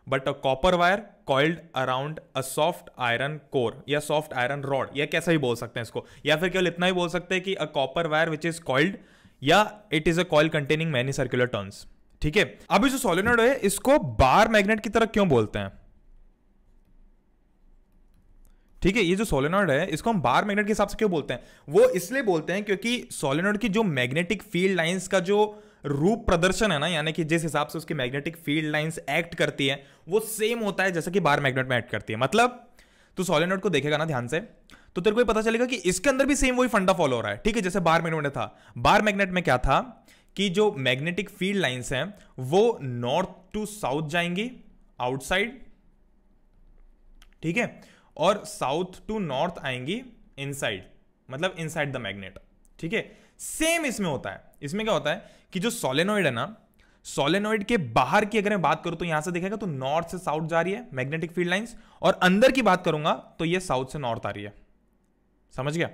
but a copper wire coiled around a soft iron core या सॉफ्ट आयरन रॉड या कैसा ही बोल सकते हैं इसको या फिर केवल इतना ही बोल सकते हैं कि a copper wire which is coiled या it is a coil containing many circular turns ठीक है अभी जो सोलिनोड है इसको बार मैग्नेट की तरह क्यों बोलते हैं ठीक है ये जो सोलेनॉइड है इसको हम बार मैग्नेट के हिसाब से क्यों बोलते हैं वो इसलिए बोलते हैं क्योंकि सोलेनॉइड की जो मैग्नेटिक फील्ड लाइंस का जो रूप प्रदर्शन है ना यानी कि जिस हिसाब से उसकी मैग्नेटिक फील्ड लाइंस एक्ट करती है वो सेम होता है जैसे कि बार मैग्नेट में एक्ट करती है मतलब तो सॉलिनोड को देखेगा ना ध्यान से तो तेरे को ये पता चलेगा कि इसके अंदर भी सेम वही फंडा फॉलो हो रहा है ठीक है जैसे बार मैग्नेट में था बार मैग्नेट में क्या था कि जो मैग्नेटिक फील्ड लाइन्स हैं वो नॉर्थ टू साउथ जाएंगी आउटसाइड ठीक है और साउथ टू नॉर्थ आएंगी इनसाइड मतलब इनसाइड द मैग्नेट ठीक है सेम इसमें होता है इसमें क्या होता है कि जो सोलेनॉइड है ना सोलेनॉइड के बाहर की अगर मैं बात करूं तो यहां से देखेगा तो नॉर्थ से साउथ जा रही है मैग्नेटिक फील्ड लाइंस और अंदर की बात करूंगा तो ये साउथ से नॉर्थ आ रही है समझ गया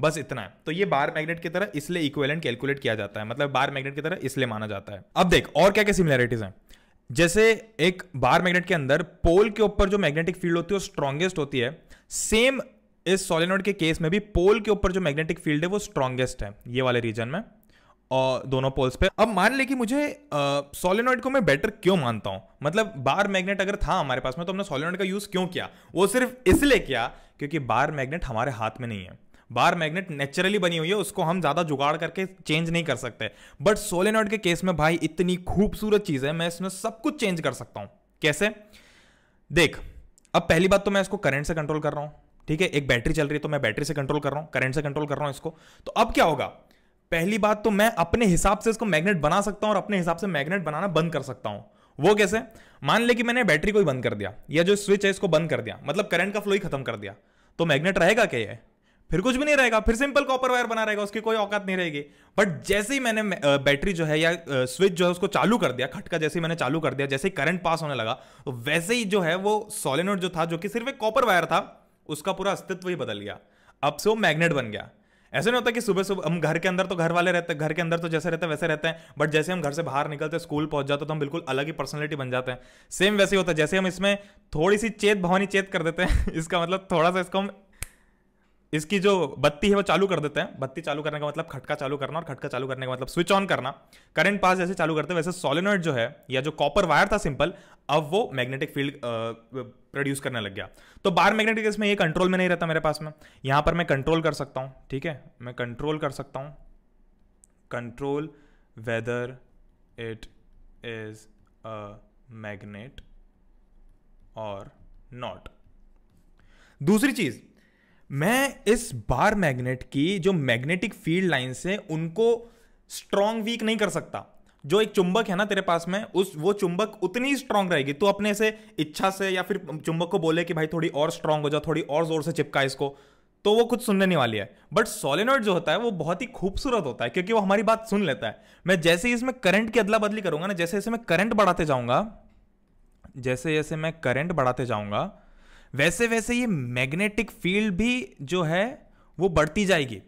बस इतना है तो ये बार मैग्नेट की तरह इसलिए इक्वेलेंट कैलकुलेट किया जाता है मतलब बार मैग्नेट की तरह इसलिए माना जाता है अब देख और क्या क्या सिमिलैरिटीज हैं जैसे एक बार मैग्नेट के अंदर पोल के ऊपर जो मैग्नेटिक फील्ड होती है वो स्ट्रॉन्गेस्ट होती है सेम इस सोलेनोइड के केस में भी पोल के ऊपर जो मैग्नेटिक फील्ड है वो स्ट्रॉन्गेस्ट है ये वाले रीजन में और दोनों पोल्स पे अब मान ले कि मुझे सोलिनॉइड को मैं बेटर क्यों मानता हूं मतलब बार मैग्नेट अगर था हमारे पास में तो हमने सोलिनॉइड का यूज़ क्यों किया वो सिर्फ इसलिए किया क्योंकि बार मैग्नेट हमारे हाथ में नहीं है बार मैग्नेट नेचुरली बनी हुई है उसको हम ज़्यादा जुगाड़ करके चेंज नहीं कर सकते बट सोलिनॉइड के केस में भाई इतनी खूबसूरत चीज़ है मैं इसमें सब कुछ चेंज कर सकता हूं कैसे देख अब पहली बात तो मैं इसको करंट से कंट्रोल कर रहा हूं ठीक है एक बैटरी चल रही है तो मैं बैटरी से कंट्रोल कर रहा हूं करंट से कंट्रोल कर रहा हूँ इसको तो अब क्या होगा पहली बात तो मैं अपने हिसाब से इसको मैग्नेट बना सकता हूं और अपने हिसाब से मैग्नेट बनाना बंद कर सकता हूं वो कैसे मान ले कि मैंने बैटरी को ही बंद कर दिया या जो स्विच है इसको बंद कर दिया मतलब करंट का फ्लो ही खत्म कर दिया तो मैग्नेट रहेगा क्या ये फिर कुछ भी नहीं रहेगा फिर सिंपल कॉपर वायर बना रहेगा उसकी कोई औकात नहीं रहेगी बट जैसे ही मैंने बैटरी जो है या स्विच जो है उसको चालू कर दिया खटका जैसे ही मैंने चालू कर दिया जैसे ही करंट पास होने लगा तो वैसे ही जो है वो सोलिनोड जो था जो कि सिर्फ एक कॉपर वायर था उसका पूरा अस्तित्व ही बदल गया अब से वो मैग्नेट बन गया ऐसे नहीं होता कि सुबह सुबह हम घर के अंदर तो घर वाले रहते हैं घर के अंदर तो जैसे रहते हैं वैसे रहते हैं बट जैसे हम घर से बाहर निकलते हैं स्कूल पहुंच जाते हैं तो हम बिल्कुल अलग ही पर्सनलिटी बन जाते हैं सेम वैसे ही होता है जैसे हम इसमें थोड़ी सी चेत भवानी चेत कर देते हैं इसका मतलब थोड़ा सा इसको हम इसकी जो बत्ती है वो चालू कर देते हैं बत्ती चालू करने का मतलब खटका चालू करना और खटका चालू करने का मतलब स्विच ऑन करना करंट पास जैसे चालू करते हैं वैसे सोलिनोइड जो है या जो कॉपर वायर था सिंपल अब वो मैग्नेटिक फील्ड प्रोड्यूस करने लग गया तो बार मैग्नेटिक इसमें ये कंट्रोल में नहीं रहता मेरे पास में यहाँ पर मैं कंट्रोल कर सकता हूँ ठीक है मैं कंट्रोल कर सकता हूँ control whether it is a magnet और नॉट दूसरी चीज मैं इस बार मैग्नेट की जो मैग्नेटिक फील्ड लाइन्स है उनको स्ट्रॉन्ग वीक नहीं कर सकता जो एक चुंबक है ना तेरे पास में उस वो चुंबक उतनी स्ट्रांग रहेगी तो अपने से इच्छा से या फिर चुंबक को बोले कि भाई थोड़ी और स्ट्रांग हो जाओ थोड़ी और जोर से चिपका इसको तो वो कुछ सुनने नहीं वाली है बट सोलेनॉइड जो होता है वो बहुत ही खूबसूरत होता है क्योंकि वो हमारी बात सुन लेता है मैं जैसे ही इसमें करंट की अदला बदली करूंगा ना जैसे जैसे मैं करंट बढ़ाते जाऊंगा जैसे जैसे मैं करंट बढ़ाते जाऊंगा वैसे वैसे ये मैग्नेटिक फील्ड भी जो है वो बढ़ती जाएगी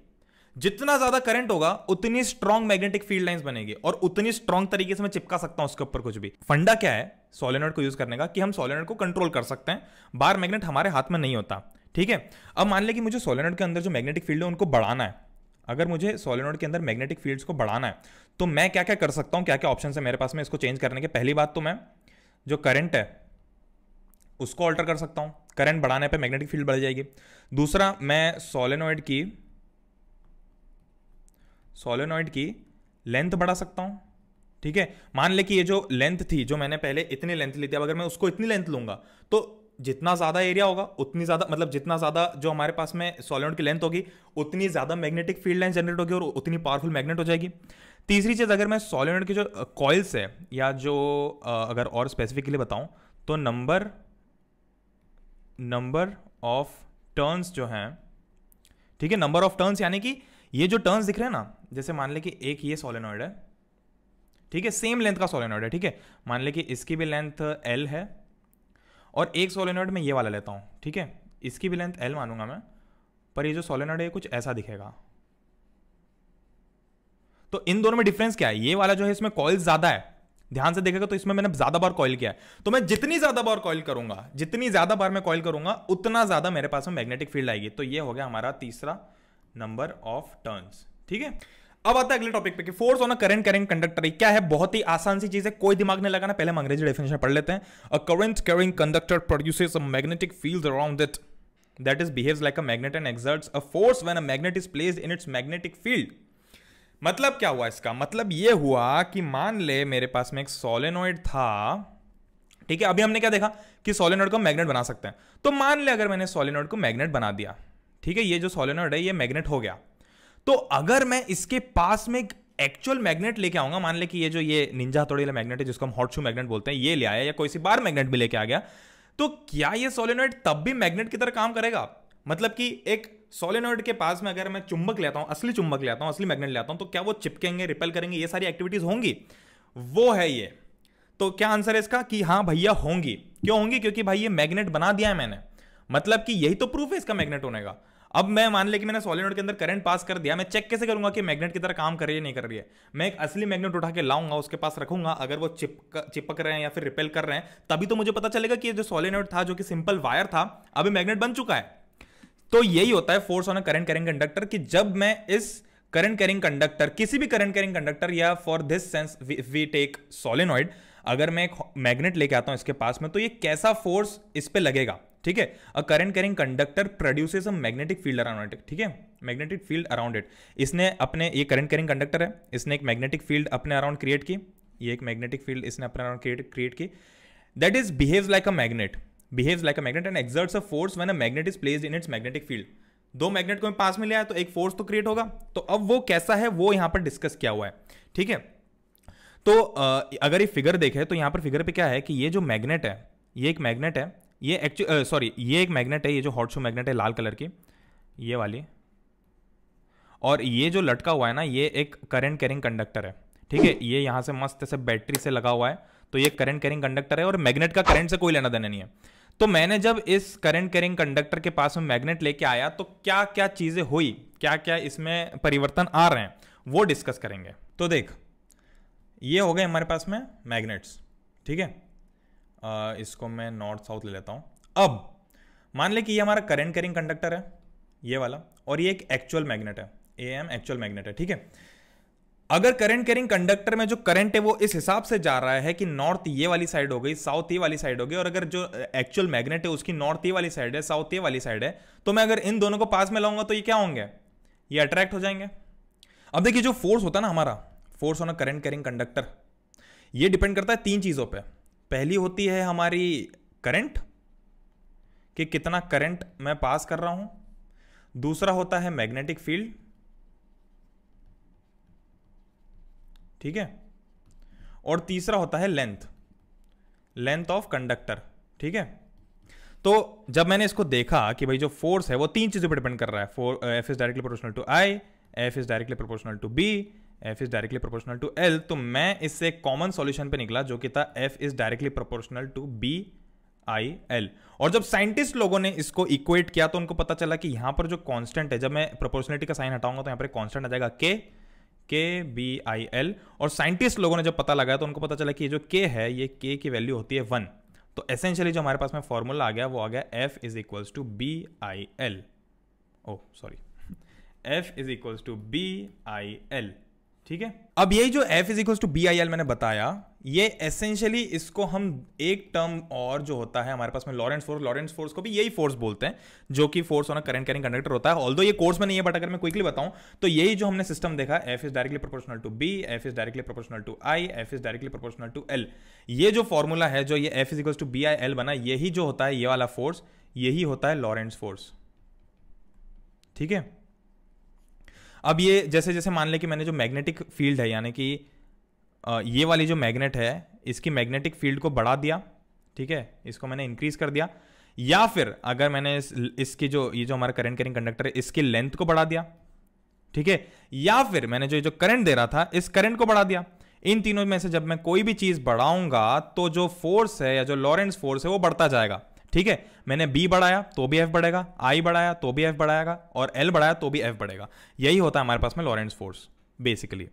जितना ज्यादा करंट होगा उतनी स्ट्रॉन्ग मैग्नेटिक फील्ड लाइंस बनेगी और उतनी स्ट्रॉन्ग तरीके से मैं चिपका सकता हूं उसके ऊपर कुछ भी फंडा क्या है सोलेनोड को यूज करने का कि हम सोलेनोड को कंट्रोल कर सकते हैं बार मैग्नेट हमारे हाथ में नहीं होता ठीक है अब मान लें कि मुझे सोलेनोड के अंदर जो मैग्नेटिक फील्ड है उनको बढ़ाना है अगर मुझे सोलेनोड के अंदर मैग्नेटिक फील्ड्स को बढ़ाना है तो मैं क्या क्या कर सकता हूँ क्या क्या ऑप्शन है मेरे पास में इसको चेंज करने के पहली बात तो मैं जो करंट है उसको ऑल्टर कर सकता हूँ करंट बढ़ाने पे मैग्नेटिक फील्ड बढ़ जाएगी दूसरा मैं सोलेनोइड की सोलिनॉइड की लेंथ बढ़ा सकता हूं ठीक है मान ले कि ये जो लेंथ थी जो मैंने पहले इतनी लेंथ ली थी अब अगर मैं उसको इतनी लेंथ लूंगा तो जितना ज़्यादा एरिया होगा उतनी ज़्यादा मतलब जितना ज़्यादा जो हमारे पास में सॉलिड की लेंथ होगी उतनी ज़्यादा मैग्नेटिक फील्ड लाइन जनरेट होगी और उतनी पावरफुल मैग्नेट हो जाएगी तीसरी चीज़ अगर मैं सॉलिड की जो कॉयल्स है या जो अगर और स्पेसिफिकली बताऊं तो नंबर नंबर ऑफ टर्न्स जो हैं ठीक है नंबर ऑफ टर्न्स यानी कि ये जो टर्न्स दिख रहे हैं ना जैसे मान ले कि एक ये सोलेनॉइड है ठीक है सेम लेंथ का सोलेनॉइड है ठीक है मान ले कि इसकी भी लेंथ एल है और एक सोलेनॉइड में ये वाला लेता हूँ ठीक है इसकी भी लेंथ एल मानूंगा मैं पर ये जो सोलेनॉइड है कुछ ऐसा दिखेगा तो इन दोनों में डिफरेंस क्या है ये वाला जो है इसमें कॉयल ज़्यादा है ध्यान से देखेगा तो इसमें मैंने ज्यादा बार कॉइल किया है तो मैं जितनी ज्यादा बार कॉइल करूंगा जितनी ज्यादा बार मैं कॉइल करूंगा उतना ज्यादा मेरे पास में मैग्नेटिक फील्ड आएगी तो ये हो गया हमारा तीसरा नंबर ऑफ टर्न्स ठीक है अब आता है अगले टॉपिक पे कि force on a current carrying conductor क्या है बहुत ही आसान सी चीज है कोई दिमाग नहीं लगाना पहले हम अंग्रेजी डेफिनेशन पढ़ लेते हैं a current carrying conductor produces a magnetic field around it that is behaves like a magnet and exerts a force when a magnet is placed in its magnetic field मतलब क्या हुआ इसका मतलब ये हुआ कि मान ले मेरे पास में एक सोलेनोइड था ठीक है अभी हमने क्या देखा कि सोलेनोइड को मैग्नेट बना सकते हैं तो मान ले अगर मैंने सोलेनोइड को मैग्नेट बना दिया ठीक है ये जो सोलेनोइड है ये मैग्नेट हो गया तो अगर मैं इसके पास में एक्चुअल मैग्नेट लेके आऊंगा मान ले कि ये जो ये निंजा हथौड़ी वाला मैग्नेट है जिसको हम हॉट शू मैग्नेट बोलते हैं ये ले आया या कोई सी बार मैग्नेट भी लेके आ गया तो क्या ये सोलेनोइड तब भी मैग्नेट की तरह काम करेगा मतलब कि एक सोलेनोइड के पास में अगर मैं चुंबक लेता हूं असली चुंबक लेता हूं असली मैग्नेट लेता हूं तो क्या वो चिपकेंगे रिपेल करेंगे ये सारी एक्टिविटीज होंगी वो है ये तो क्या आंसर है इसका कि हाँ भैया होंगी क्यों होंगी क्योंकि भाई ये मैग्नेट बना दिया है मैंने मतलब कि यही तो प्रूफ है इसका मैग्नेट होने का अब मैं मान लिया कि मैंने सॉलिनोड के अंदर करंट पास कर दिया मैं चेक कैसे करूंगा कि मैग्नेट की तरह काम कर रही है नहीं कर रही है मैं एक असली मैग्नेट उठा के लाऊंगा उसके पास रखूंगा अगर वो चिपक चिपक रहे हैं या फिर रिपेल कर रहे हैं तभी तो मुझे पता चलेगा कि जो सॉलिनोड था जो कि सिंपल वायर था अभी मैग्नेट बन चुका है तो यही होता है force on a current carrying conductor कि जब मैं इस करंट कैरिंग कंडक्टर किसी भी करंट कैरिंग कंडक्टर या for this sense we take solenoid अगर मैं एक मैग्नेट लेके आता हूं इसके पास में तो ये कैसा फोर्स इस पर लगेगा ठीक है a current carrying conductor produces a magnetic field around it ठीक है मैग्नेटिक फील्ड अराउंड इट इसने अपने ये करंट कैरिंग कंडक्टर है इसने एक मैग्नेटिक फील्ड अपने अराउंड क्रिएट की ये एक मैग्नेटिक फील्ड इसने अपने अराउंड क्रिएट क्रिएट की that is behaves like a magnet behaves like a magnet and exerts a force when a magnet is placed in its magnetic field दो मैग्नेट को पास में ले आया तो एक फोर्स तो क्रिएट होगा तो अब वो कैसा है वो यहां पर डिस्कस किया हुआ है ठीक है तो अगर ये फिगर देखें तो यहां पर फिगर पे क्या है कि ये जो मैग्नेट है ये एक मैग्नेट है ये एक्चुअल सॉरी ये एक मैग्नेट है ये जो हॉट शू मैग्नेट है लाल कलर की ये वाली और ये जो लटका हुआ है ना ये एक करंट कैरिंग कंडक्टर है ठीक है ये यहाँ से मस्त से बैटरी से लगा हुआ है तो ये करंट कैरिंग कंडक्टर है और मैग्नेट का करंट से कोई लेना देना नहीं है तो मैंने जब इस करंट कैरिंग कंडक्टर के पास में मैग्नेट लेके आया तो क्या क्या चीज़ें हुई क्या क्या इसमें परिवर्तन आ रहे हैं वो डिस्कस करेंगे तो देख ये हो गए हमारे पास में मैग्नेट्स ठीक है इसको मैं नॉर्थ साउथ ले लेता हूँ अब मान ले कि ये हमारा करेंट कैरिंग कंडक्टर है ये वाला और ये एक एक्चुअल मैग्नेट है ए एम एक्चुअल मैग्नेट है ठीक है अगर करंट कैरिंग कंडक्टर में जो करंट है वो इस हिसाब से जा रहा है कि नॉर्थ ये वाली साइड हो गई साउथ ये वाली साइड हो गई और अगर जो एक्चुअल मैग्नेट है उसकी नॉर्थ ये वाली साइड है साउथ ये वाली साइड है तो मैं अगर इन दोनों को पास में लाऊंगा तो ये क्या होंगे ये अट्रैक्ट हो जाएंगे अब देखिए जो फोर्स होता है ना हमारा force on a carrying conductor ये डिपेंड करता है तीन चीज़ों पर पहली होती है हमारी करंट कि कितना करंट मैं पास कर रहा हूं दूसरा होता है मैग्नेटिक फील्ड ठीक है और तीसरा होता है लेंथ लेंथ ऑफ कंडक्टर ठीक है तो जब मैंने इसको देखा कि भाई जो फोर्स है वो तीन चीज़ों पर डिपेंड कर रहा है F is directly proportional to I F is directly proportional to B F is directly proportional to L तो मैं इससे कॉमन सॉल्यूशन पे निकला जो कि था F is directly proportional to B I L और जब साइंटिस्ट लोगों ने इसको इक्वेट किया तो उनको पता चला कि यहां पर जो कांस्टेंट है जब मैं प्रोपोर्शनलिटी का साइन हटाऊंगा तो यहां पर कांस्टेंट आ जाएगा के के बी आई एल और साइंटिस्ट लोगों ने जब पता लगाया तो उनको पता चला कि ये जो के है ये के की वैल्यू होती है वन तो एसेंशियली जो हमारे पास में फॉर्मूला आ गया वो आ गया F is equals to B I L oh sorry F is equals to B I L ठीक है अब ये जो F is to B I L मैंने बताया ये एसेंशियली इसको हम एक टर्म और जो होता है हमारे पास में लॉरेंस फोर्स लॉरेंस फोर्स को भी यही फोर्स बोलते हैं जो कि फोर्स होना करंट कैरिंग कंडक्टर होता है ऑल ये कोर्स में नहीं है बट अगर मैं क्विकली बताऊं तो यही जो हमने सिस्टम देखा F is directly proportional to B F is directly proportional to I F is directly proportional to L ये जो फॉर्मूला है जो ये F is to B I L बना यही जो होता है ये वाला फोर्स यही होता है लॉरेंस फोर्स ठीक है अब ये जैसे जैसे मान लें कि मैंने जो मैग्नेटिक फील्ड है यानी कि ये वाली जो मैग्नेट है इसकी मैग्नेटिक फील्ड को बढ़ा दिया ठीक है इसको मैंने इंक्रीज कर दिया या फिर अगर मैंने इस, इसकी जो ये जो हमारा करंट कैरिंग कंडक्टर है इसकी लेंथ को बढ़ा दिया ठीक है या फिर मैंने जो जो करंट दे रहा था इस करंट को बढ़ा दिया इन तीनों में से जब मैं कोई भी चीज बढ़ाऊंगा तो जो फोर्स है या जो लॉरेंस फोर्स है वो बढ़ता जाएगा ठीक है मैंने बी बढ़ाया तो भी एफ बढ़ेगा आई बढ़ाया तो भी एफ बढ़ाएगा और एल बढ़ाया तो भी एफ बढ़ेगा यही होता है हमारे पास में लॉरेंस फोर्स बेसिकली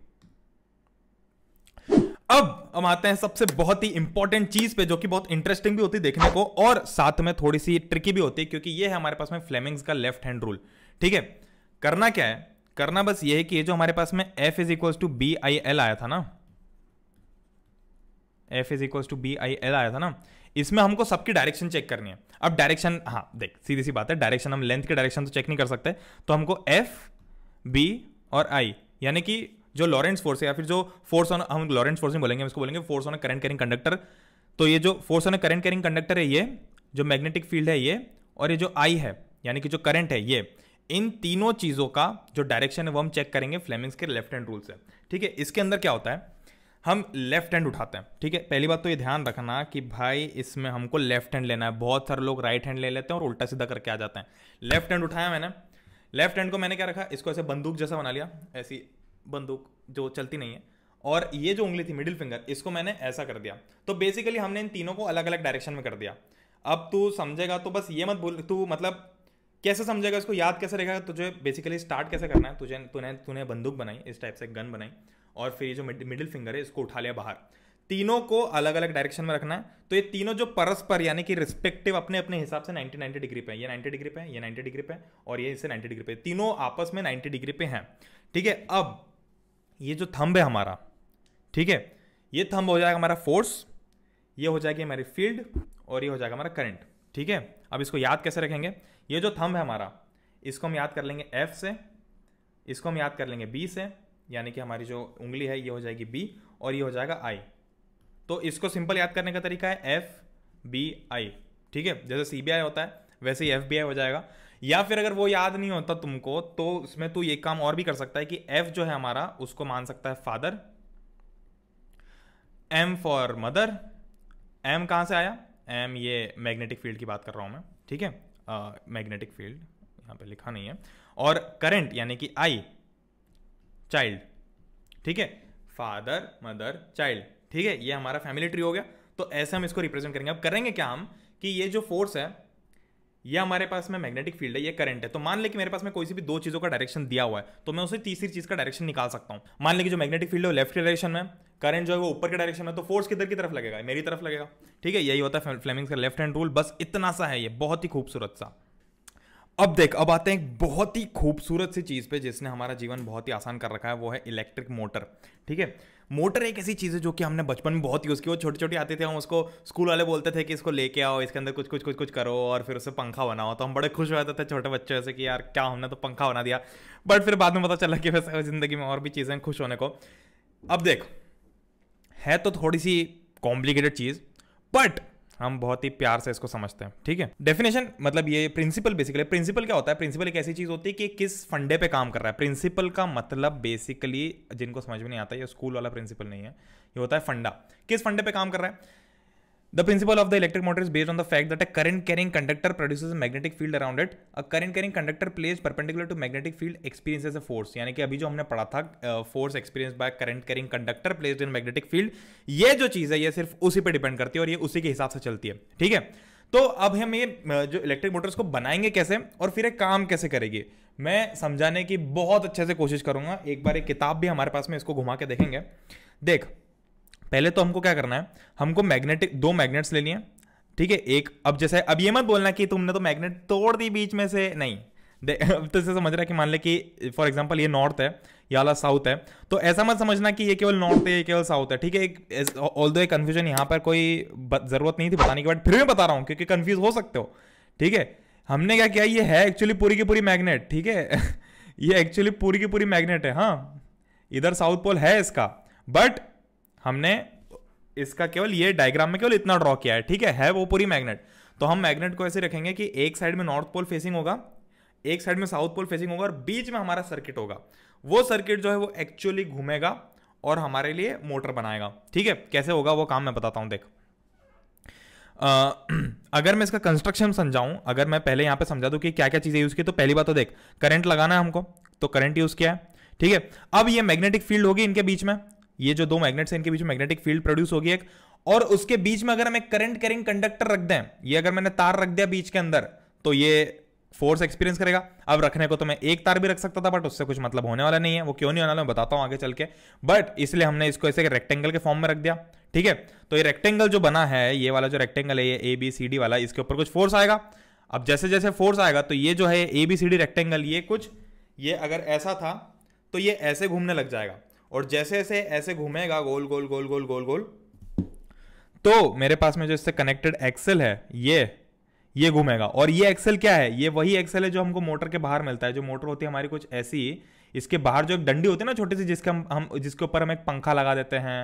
अब हम आते हैं सबसे बहुत ही इंपॉर्टेंट चीज पे जो कि बहुत इंटरेस्टिंग भी होती है देखने को और साथ में थोड़ी सी ट्रिकी भी होती है क्योंकि ये है हमारे पास में फ्लेमिंग्स का लेफ्ट हैंड रूल ठीक है करना क्या है करना बस ये है कि ये जो हमारे पास में F is equal to B I L आया था ना F is equal to B I L आया था ना इसमें हमको सबकी डायरेक्शन चेक करनी है अब डायरेक्शन हाँ देख सीधी सी बात है डायरेक्शन हम लेंथ के डायरेक्शन तो चेक नहीं कर सकते तो हमको एफ बी और आई यानी कि जो लॉरेंस फोर्स है या फिर जो फोर्स ऑन हम लॉरेंस फोर्स नहीं बोलेंगे इसको बोलेंगे force on current carrying conductor तो ये जो force on current carrying conductor है ये जो मैग्नेटिक फील्ड है ये और ये जो आई है यानी कि जो करंट है ये इन तीनों चीज़ों का जो डायरेक्शन है वो हम चेक करेंगे फ्लेमिंग्स के लेफ्ट हैंड रूल से ठीक है इसके अंदर क्या होता है हम लेफ्ट हैंड उठाते हैं ठीक है पहली बात तो ये ध्यान रखना कि भाई इसमें हमको लेफ्ट हैंड लेना है बहुत सारे लोग राइट हैंड ले लेते हैं और उल्टा सीधा करके आ जाते हैं लेफ्ट हैंड उठाया मैंने लेफ्ट हैंड को मैंने क्या रखा इसको ऐसे बंदूक जैसा बना लिया ऐसी बंदूक जो चलती नहीं है और ये जो उंगली थी मिडिल फिंगर इसको मैंने ऐसा कर दिया तो बेसिकली हमने इन तीनों को अलग अलग डायरेक्शन में कर दिया अब तू समझेगा तो बस ये मत बोल तू मतलब कैसे समझेगा इसको याद कैसे रहेगा तुझे बेसिकली स्टार्ट कैसे करना है तुझे तूने तूने बंदूक बनाई इस टाइप से गन बनाई और फिर ये जो मिडिल फिंगर है इसको उठा लिया बाहर तीनों को अलग अलग डायरेक्शन में रखना है तो ये तीनों जो परस्पर यानी कि रिस्पेक्टिव अपने अपने हिसाब से 90 90 डिग्री पे है ये 90 डिग्री पे है ये 90 डिग्री पे है और ये इसे 90 डिग्री पे तीनों आपस में 90 डिग्री पे हैं ठीक है अब ये जो थंब है हमारा ठीक है ये थंब हो जाएगा हमारा फोर्स ये हो जाएगी हमारी फील्ड और ये हो जाएगा हमारा करंट ठीक है अब इसको याद कैसे रखेंगे ये जो थंब है हमारा इसको हम याद कर लेंगे एफ से इसको हम याद कर लेंगे बी से यानी कि हमारी जो उंगली है ये हो जाएगी बी और ये हो जाएगा आई तो इसको सिंपल याद करने का तरीका है एफ बी आई ठीक है जैसे सी बी आई होता है वैसे ही एफ बी आई हो जाएगा या फिर अगर वो याद नहीं होता तुमको तो उसमें तू ये काम और भी कर सकता है कि एफ जो है हमारा उसको मान सकता है father M for mother M कहाँ से आया एम ये मैग्नेटिक फील्ड की बात कर रहा हूँ मैं ठीक है मैग्नेटिक फील्ड यहाँ पे लिखा नहीं है और करंट यानी कि आई चाइल्ड ठीक है फादर मदर चाइल्ड ठीक है ये हमारा फैमिली ट्री हो गया तो ऐसे हम इसको रिप्रेजेंट करेंगे अब करेंगे क्या हम कि ये जो फोर्स है ये हमारे पास में मैग्नेटिक फील्ड है ये करंट है तो मान ले कि मेरे पास में कोई सी भी दो चीज़ों का डायरेक्शन दिया हुआ है तो मैं उसे तीसरी चीज़ का डायरेक्शन निकाल सकता हूँ मान ले कि जो मैग्नेटिक फील्ड है वो लेफ्ट के डायरेक्शन में करंट जो है वो ऊपर के डायरेक्शन में तो फोर्स किधर की तरफ लगेगा मेरी तरफ लगेगा ठीक है यही होता है फ्लेमिंग्स का लेफ्ट हैंड रूल बस इतना सा है ये बहुत ही खूबसूरत सा अब देख अब आते हैं बहुत ही खूबसूरत सी चीज़ पे जिसने हमारा जीवन बहुत ही आसान कर रखा है वो है इलेक्ट्रिक मोटर ठीक है मोटर एक ऐसी चीज़ है जो कि हमने बचपन में बहुत यूज़ की वो छोटी छोटी आती थी हम उसको स्कूल वाले बोलते थे कि इसको लेके आओ इसके अंदर कुछ कुछ कुछ कुछ करो और फिर उससे पंखा बनाओ तो हम बड़े खुश रहते थे छोटे बच्चों से कि यार क्या हमने तो पंखा बना दिया बट फिर बाद में पता चला कि वैसे ज़िंदगी में और भी चीज़ें खुश होने को अब देख है तो थोड़ी सी कॉम्प्लिकेटेड चीज़ बट हम बहुत ही प्यार से इसको समझते हैं ठीक है डेफिनेशन मतलब ये प्रिंसिपल बेसिकली प्रिंसिपल क्या होता है प्रिंसिपल एक ऐसी चीज होती है कि किस फंडे पे काम कर रहा है प्रिंसिपल का मतलब बेसिकली जिनको समझ में नहीं आता ये स्कूल वाला प्रिंसिपल नहीं है ये होता है फंडा किस फंडे पे काम कर रहा है The principle of the electric motor is based on the fact that a current carrying conductor produces a magnetic field around it. A current carrying conductor placed perpendicular to magnetic field experiences a force. यानी कि अभी जो हमने पढ़ा था force experience by current carrying conductor placed in magnetic field ये जो चीज है ये सिर्फ उसी पे डिपेंड करती है और ये उसी के हिसाब से चलती है ठीक है तो अब हम ये जो इलेक्ट्रिक मोटर्स को बनाएंगे कैसे और फिर एक काम कैसे करेगी मैं समझाने की बहुत अच्छे से कोशिश करूंगा एक बार एक किताब भी हमारे पास में इसको घुमा के देखेंगे देख पहले तो हमको क्या करना है हमको मैग्नेटिक दो मैग्नेट्स लेनी है ठीक है एक अब जैसे अब ये मत बोलना कि तुमने तो मैग्नेट तोड़ दी बीच में से नहीं अब तो इसे समझ रहा है कि मान ले कि फॉर एग्जाम्पल ये नॉर्थ है ये वाला साउथ है तो ऐसा मत समझना कि ये केवल नॉर्थ है ये केवल साउथ है ठीक है एक ऑल दो कन्फ्यूजन यहाँ पर कोई जरूरत नहीं थी बताने की बट फिर मैं बता रहा हूँ क्योंकि कन्फ्यूज हो सकते हो ठीक है हमने क्या किया ये है एक्चुअली पूरी की पूरी मैग्नेट ठीक है ये एक्चुअली पूरी की पूरी मैग्नेट है हाँ इधर साउथ पोल है इसका बट हमने इसका केवल ये डायग्राम में केवल इतना ड्रॉ किया है ठीक है है वो पूरी मैग्नेट तो हम मैग्नेट को ऐसे रखेंगे कि एक साइड में नॉर्थ पोल फेसिंग होगा एक साइड में साउथ पोल फेसिंग होगा और बीच में हमारा सर्किट होगा वो सर्किट जो है वो एक्चुअली घूमेगा और हमारे लिए मोटर बनाएगा ठीक है कैसे होगा वो काम मैं बताता हूँ देख Uh, अगर मैं इसका कंस्ट्रक्शन समझाऊं अगर मैं पहले यहां पे समझा दूं कि क्या क्या चीज़ें यूज़ की तो पहली बात तो देख करंट लगाना है हमको तो करंट यूज़ किया है ठीक है अब ये मैग्नेटिक फील्ड होगी इनके बीच में ये जो दो मैग्नेट्स हैं इनके बीच में मैग्नेटिक फील्ड प्रोड्यूस होगी एक और उसके बीच में अगर हम एक करंट कैरिंग कंडक्टर रख दें ये अगर मैंने तार रख दिया बीच के अंदर तो ये फोर्स एक्सपीरियंस करेगा अब रखने को तो मैं एक तार भी रख सकता था बट उससे कुछ मतलब होने वाला नहीं है वो क्यों नहीं होने वाला मैं बताता हूं आगे चल के बट इसलिए हमने इसको ऐसे रेक्टेंगल के फॉर्म में रख दिया ठीक है तो ये रेक्टेंगल जो बना है ये वाला जो रेक्टेंगल है ये ए बी सी डी वाला इसके ऊपर कुछ फोर्स आएगा अब जैसे जैसे फोर्स आएगा तो ये जो है A B C D rectangle ये कुछ ये अगर ऐसा था तो ये ऐसे घूमने लग जाएगा और जैसे जैसे ऐसे घूमेगा गोल गोल गोल गोल गोल गोल तो मेरे पास में जो इससे कनेक्टेड एक्सेल है ये ये घूमेगा और ये एक्सेल क्या है ये वही एक्सेल है जो हमको मोटर के बाहर मिलता है जो मोटर होती है हमारी कुछ ऐसी इसके बाहर जो एक डंडी होती है ना छोटी सी जिसके हम हम जिसके ऊपर हम एक पंखा लगा देते हैं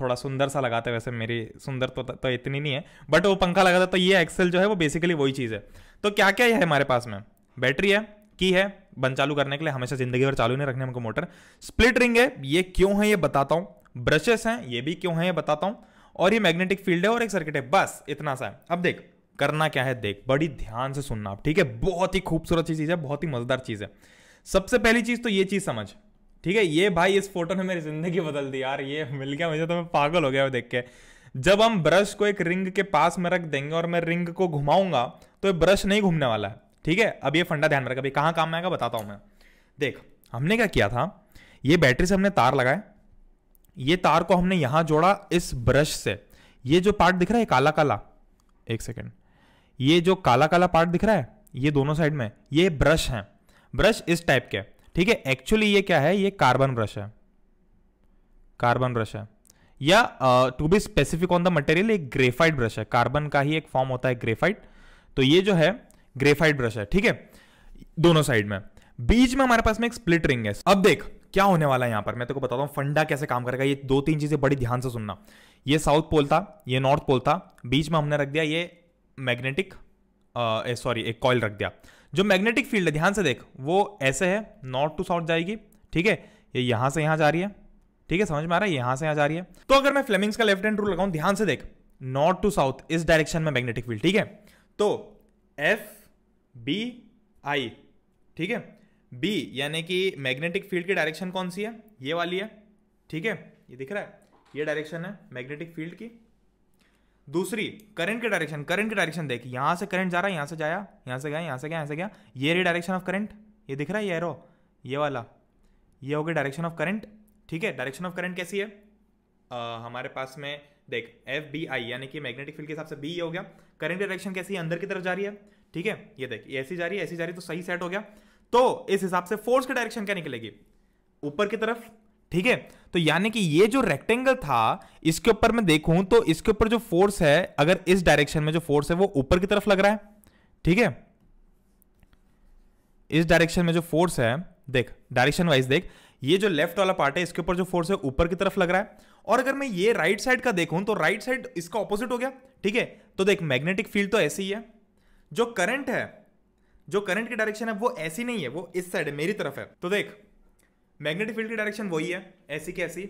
थोड़ा सुंदर सा लगाते हैं वैसे मेरी सुंदर तो तो इतनी नहीं है बट वो पंखा लगाता तो ये एक्सेल जो है वो बेसिकली वही चीज़ है तो क्या क्या है हमारे पास में बैटरी है की है बन चालू करने के लिए हमेशा जिंदगी भर चालू नहीं रखने हमको मोटर स्प्लिट रिंग है ये क्यों है ये बताता हूं ब्रशेस हैं ये भी क्यों है ये बताता हूं और ये मैग्नेटिक फील्ड है और एक सर्किट है बस इतना सा है अब देख करना क्या है देख बड़ी ध्यान से सुनना आप ठीक है बहुत ही खूबसूरत चीज है बहुत ही मजेदार चीज है सबसे पहली चीज तो ये चीज समझ ठीक है ये भाई इस फोटो ने मेरी जिंदगी बदल दी यार ये मिल गया मुझे तो मैं पागल हो गया देख के जब हम ब्रश को एक रिंग के पास में रख देंगे और मैं रिंग को घुमाऊंगा तो ये ब्रश नहीं घूमने वाला है ठीक है अब ये फंडा ध्यान में रखा भाई कहाँ काम में आएगा बताता हूँ मैं देख हमने क्या किया था ये बैटरी से हमने तार लगाए ये तार को हमने यहाँ जोड़ा इस ब्रश से ये जो पार्ट दिख रहा है काला काला एक सेकेंड ये जो काला काला पार्ट दिख रहा है ये दोनों साइड में ये ब्रश हैं ब्रश इस टाइप के ठीक है एक्चुअली ये क्या है ये कार्बन ब्रश है कार्बन ब्रश है या to be specific on the material एक ग्रेफाइट ब्रश है कार्बन का ही एक फॉर्म होता है ग्रेफाइट तो ये जो है ग्रेफाइट ब्रश है ठीक है दोनों साइड में बीच में हमारे पास में एक स्प्लिट रिंग है अब देख क्या होने वाला है यहां पर मैं तेको तो बताता हूं फंडा कैसे काम करेगा ये दो तीन चीजें बड़ी ध्यान से सुनना ये साउथ पोल था ये नॉर्थ पोल था बीच में हमने रख दिया ये मैग्नेटिक सॉरी एक कॉयल रख दिया जो मैग्नेटिक फील्ड है ध्यान से देख वो ऐसे है नॉर्थ टू साउथ जाएगी ठीक है ये यहां से यहां जा रही है ठीक है समझ में आ रहा है यहां से यहां जा रही है तो अगर मैं फ्लेमिंग्स का लेफ्ट हैंड रूल लगाऊं ध्यान से देख नॉर्थ टू साउथ इस डायरेक्शन में मैग्नेटिक फील्ड ठीक है तो एफ बी आई ठीक है बी यानी कि मैग्नेटिक फील्ड की डायरेक्शन कौन सी है ये वाली है ठीक है ये दिख रहा है ये डायरेक्शन है मैग्नेटिक फील्ड की दूसरी करंट के डायरेक्शन करंट के डायरेक्शन देखिए यहां से करंट जा रहा है यहां से जाया यहां से गया यहां से गया यहां से गया ये रही डायरेक्शन ऑफ करंट ये दिख रहा है ये एरो ये वाला ये हो गया डायरेक्शन ऑफ करंट ठीक है डायरेक्शन ऑफ करंट कैसी है आ, हमारे पास में देख एफ बी आई यानी कि मैग्नेटिक फील्ड के हिसाब से बी ये हो गया करंट डायरेक्शन कैसी है अंदर की तरफ जा रही है ठीक है ये देख ऐसी जा रही है ऐसी जा रही तो सही सेट हो गया तो इस हिसाब से फोर्स के डायरेक्शन क्या निकलेगी ऊपर की तरफ ठीक है तो यानी कि ये जो रेक्टेंगल था इसके ऊपर मैं देखूं तो इसके ऊपर जो फोर्स है अगर इस डायरेक्शन में जो फोर्स है वो ऊपर की तरफ लग रहा है ठीक है इस डायरेक्शन में जो फोर्स है देख डायरेक्शन वाइज देख ये जो लेफ्ट वाला पार्ट है इसके ऊपर जो फोर्स है ऊपर की तरफ लग रहा है और अगर मैं ये राइट right साइड का देखूं तो राइट right साइड इसका ऑपोजिट हो गया ठीक है तो देख मैग्नेटिक फील्ड तो ऐसे ही है जो करंट है जो करंट की डायरेक्शन है वो ऐसी नहीं है वो इस साइड है मेरी तरफ है तो देख मैग्नेटिक फील्ड की डायरेक्शन वही है ऐसी कैसी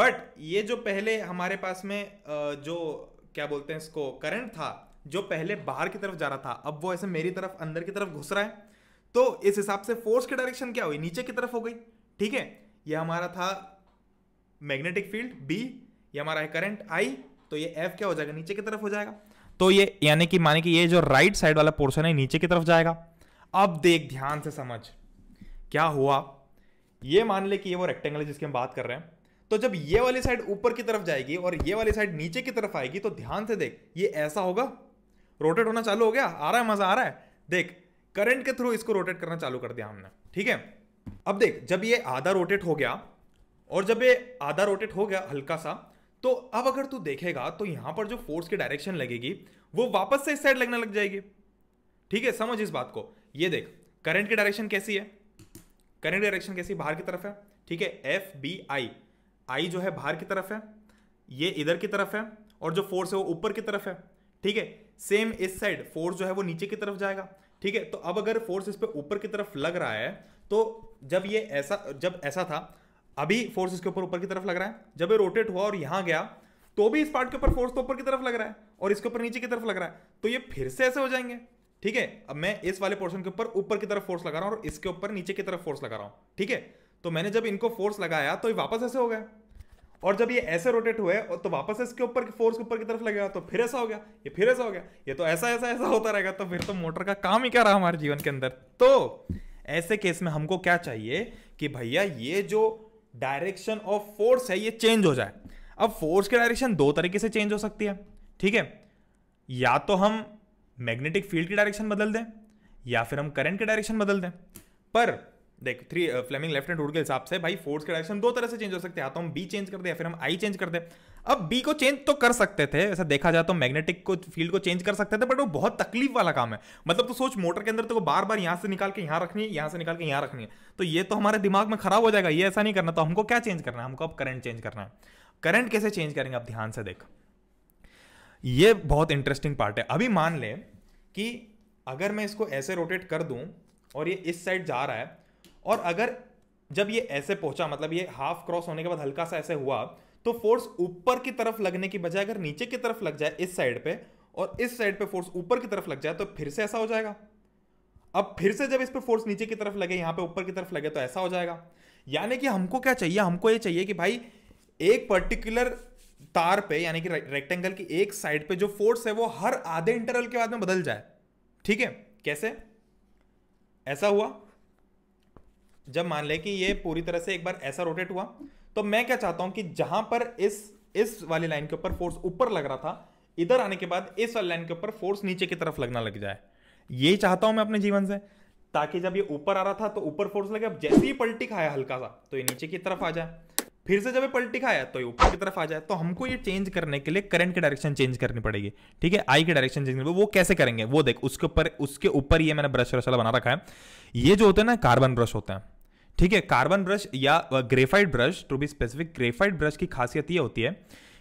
बट ये जो पहले हमारे पास में जो क्या बोलते हैं इसको करंट था जो पहले बाहर की तरफ जा रहा था अब वो ऐसे मेरी तरफ अंदर की तरफ घुस रहा है तो इस हिसाब से फोर्स की डायरेक्शन क्या हुई नीचे की तरफ हो गई ठीक है ये हमारा था मैग्नेटिक फील्ड बी ये हमारा है करंट आई तो ये एफ क्या हो जाएगा नीचे की तरफ हो जाएगा तो ये यानी कि माने कि ये जो राइट साइड वाला पोर्शन है नीचे की तरफ जाएगा अब देख ध्यान से समझ क्या हुआ ये मान ले कि ये वो रेक्टेंगल है जिसकी हम बात कर रहे हैं तो जब ये वाली साइड ऊपर की तरफ जाएगी और ये वाली साइड नीचे की तरफ आएगी तो ध्यान से देख ये ऐसा होगा रोटेट होना चालू हो गया आ रहा है मजा आ रहा है देख करंट के थ्रू इसको रोटेट करना चालू कर दिया हमने ठीक है अब देख जब ये आधा रोटेट हो गया और जब ये आधा रोटेट हो गया हल्का सा तो अब अगर तू देखेगा तो यहां पर जो फोर्स की डायरेक्शन लगेगी वो वापस से इस साइड लगने लग जाएगी ठीक है समझ इस बात को ये देख करंट की डायरेक्शन कैसी है करंट डायरेक्शन कैसी बाहर की तरफ है ठीक है एफ बी आई आई जो है बाहर की तरफ है ये इधर की तरफ है और जो फोर्स है वो ऊपर की तरफ है ठीक है सेम इस साइड फोर्स जो है वो नीचे की तरफ जाएगा ठीक है तो अब अगर फोर्स इस पर ऊपर की तरफ लग रहा है तो जब ये ऐसा जब ऐसा था अभी फोर्स इसके ऊपर ऊपर की तरफ लग रहा है जब ये रोटेट हुआ और यहां गया तो भी इस पार्ट के ऊपर फोर्स तो ऊपर की तरफ लग रहा है और इसके ऊपर नीचे की तरफ लग रहा है तो ये फिर से ऐसे हो जाएंगे ठीक है अब मैं इस वाले पोर्शन के ऊपर ऊपर की तरफ फोर्स लगा रहा हूँ और इसके ऊपर नीचे की तरफ फोर्स लगा रहा हूँ ठीक है तो मैंने जब इनको फोर्स लगाया तो ये वापस ऐसे हो गया और जब ये ऐसे रोटेट हुए तो वापस इसके ऊपर फोर्स के ऊपर की तरफ लगेगा तो फिर ऐसा हो गया ये फिर ऐसा हो गया ये तो ऐसा ऐसा ऐसा होता रहेगा तो फिर तो मोटर का काम ही क्या रहा हमारे जीवन के अंदर तो ऐसे केस में हमको क्या चाहिए कि भैया ये जो डायरेक्शन ऑफ फोर्स है ये चेंज हो जाए अब फोर्स की डायरेक्शन दो तरीके से चेंज हो सकती है ठीक है या तो हम मैग्नेटिक फील्ड की डायरेक्शन बदल दें या फिर हम करंट की डायरेक्शन बदल दें पर देख three Fleming left hand rule के हिसाब से भाई फोर्स के डायरेक्शन दो तरह से चेंज हो सकते हैं या तो हम बी चेंज कर दें या फिर हम आई चेंज कर दें अब बी को चेंज तो कर सकते थे ऐसा देखा जाए तो मैग्नेटिक को फील्ड को चेंज कर सकते थे बट वो बहुत तकलीफ वाला काम है मतलब तो सोच मोटर के अंदर तो बार बार यहाँ से निकाल के यहाँ रखनी है यहाँ से निकाल के यहाँ रखनी है तो ये तो हमारे दिमाग में खराब हो जाएगा ये ऐसा नहीं करना तो हमको क्या चेंज करना है हमको अब करंट चेंज करना है करंट कैसे चेंज करेंगे आप ध्यान से देख ये बहुत इंटरेस्टिंग पार्ट है अभी मान ले कि अगर मैं इसको ऐसे रोटेट कर दूं और ये इस साइड जा रहा है और अगर जब ये ऐसे पहुंचा मतलब ये हाफ क्रॉस होने के बाद हल्का सा ऐसे हुआ तो फोर्स ऊपर की तरफ लगने की बजाय अगर नीचे की तरफ लग जाए इस साइड पे और इस साइड पे फोर्स ऊपर की तरफ लग जाए तो फिर से ऐसा हो जाएगा अब फिर से जब इस पर फोर्स नीचे की तरफ लगे यहां पे ऊपर की तरफ लगे तो ऐसा हो जाएगा यानी कि हमको क्या चाहिए हमको ये चाहिए कि भाई एक पर्टिकुलर तार पे यानी कि रेक्टेंगल की एक साइड पे जो फोर्स है वो हर आधे इंटरवल के बाद में बदल जाए ठीक है कैसे ऐसा हुआ जब मान ले कि ये पूरी तरह से एक बार ऐसा रोटेट हुआ तो मैं क्या चाहता हूं कि जहां पर इस इस वाली लाइन के ऊपर फोर्स ऊपर लग रहा था इधर आने के बाद इस वाली लाइन के ऊपर फोर्स नीचे की तरफ लगना लग जाए यही चाहता हूं मैं अपने जीवन से ताकि जब ये ऊपर आ रहा था तो ऊपर फोर्स लगे अब जैसे ही पलटी खाया हल्का सा तो ये नीचे की तरफ आ जाए फिर से जब ये पलटी खाया तो ये ऊपर की तरफ आ जाए तो हमको ये चेंज करने के लिए करंट की डायरेक्शन चेंज करनी पड़ेगी ठीक है आई की डायरेक्शन चेंज वो कैसे करेंगे वो देख उसके ऊपर उसके ऊपर ये मैंने ब्रश ब्रश वाला बना रखा है ये जो होते हैं ना कार्बन ब्रश होते हैं ठीक है कार्बन ब्रश या graphite brush to be specific graphite brush की खासियत ये होती है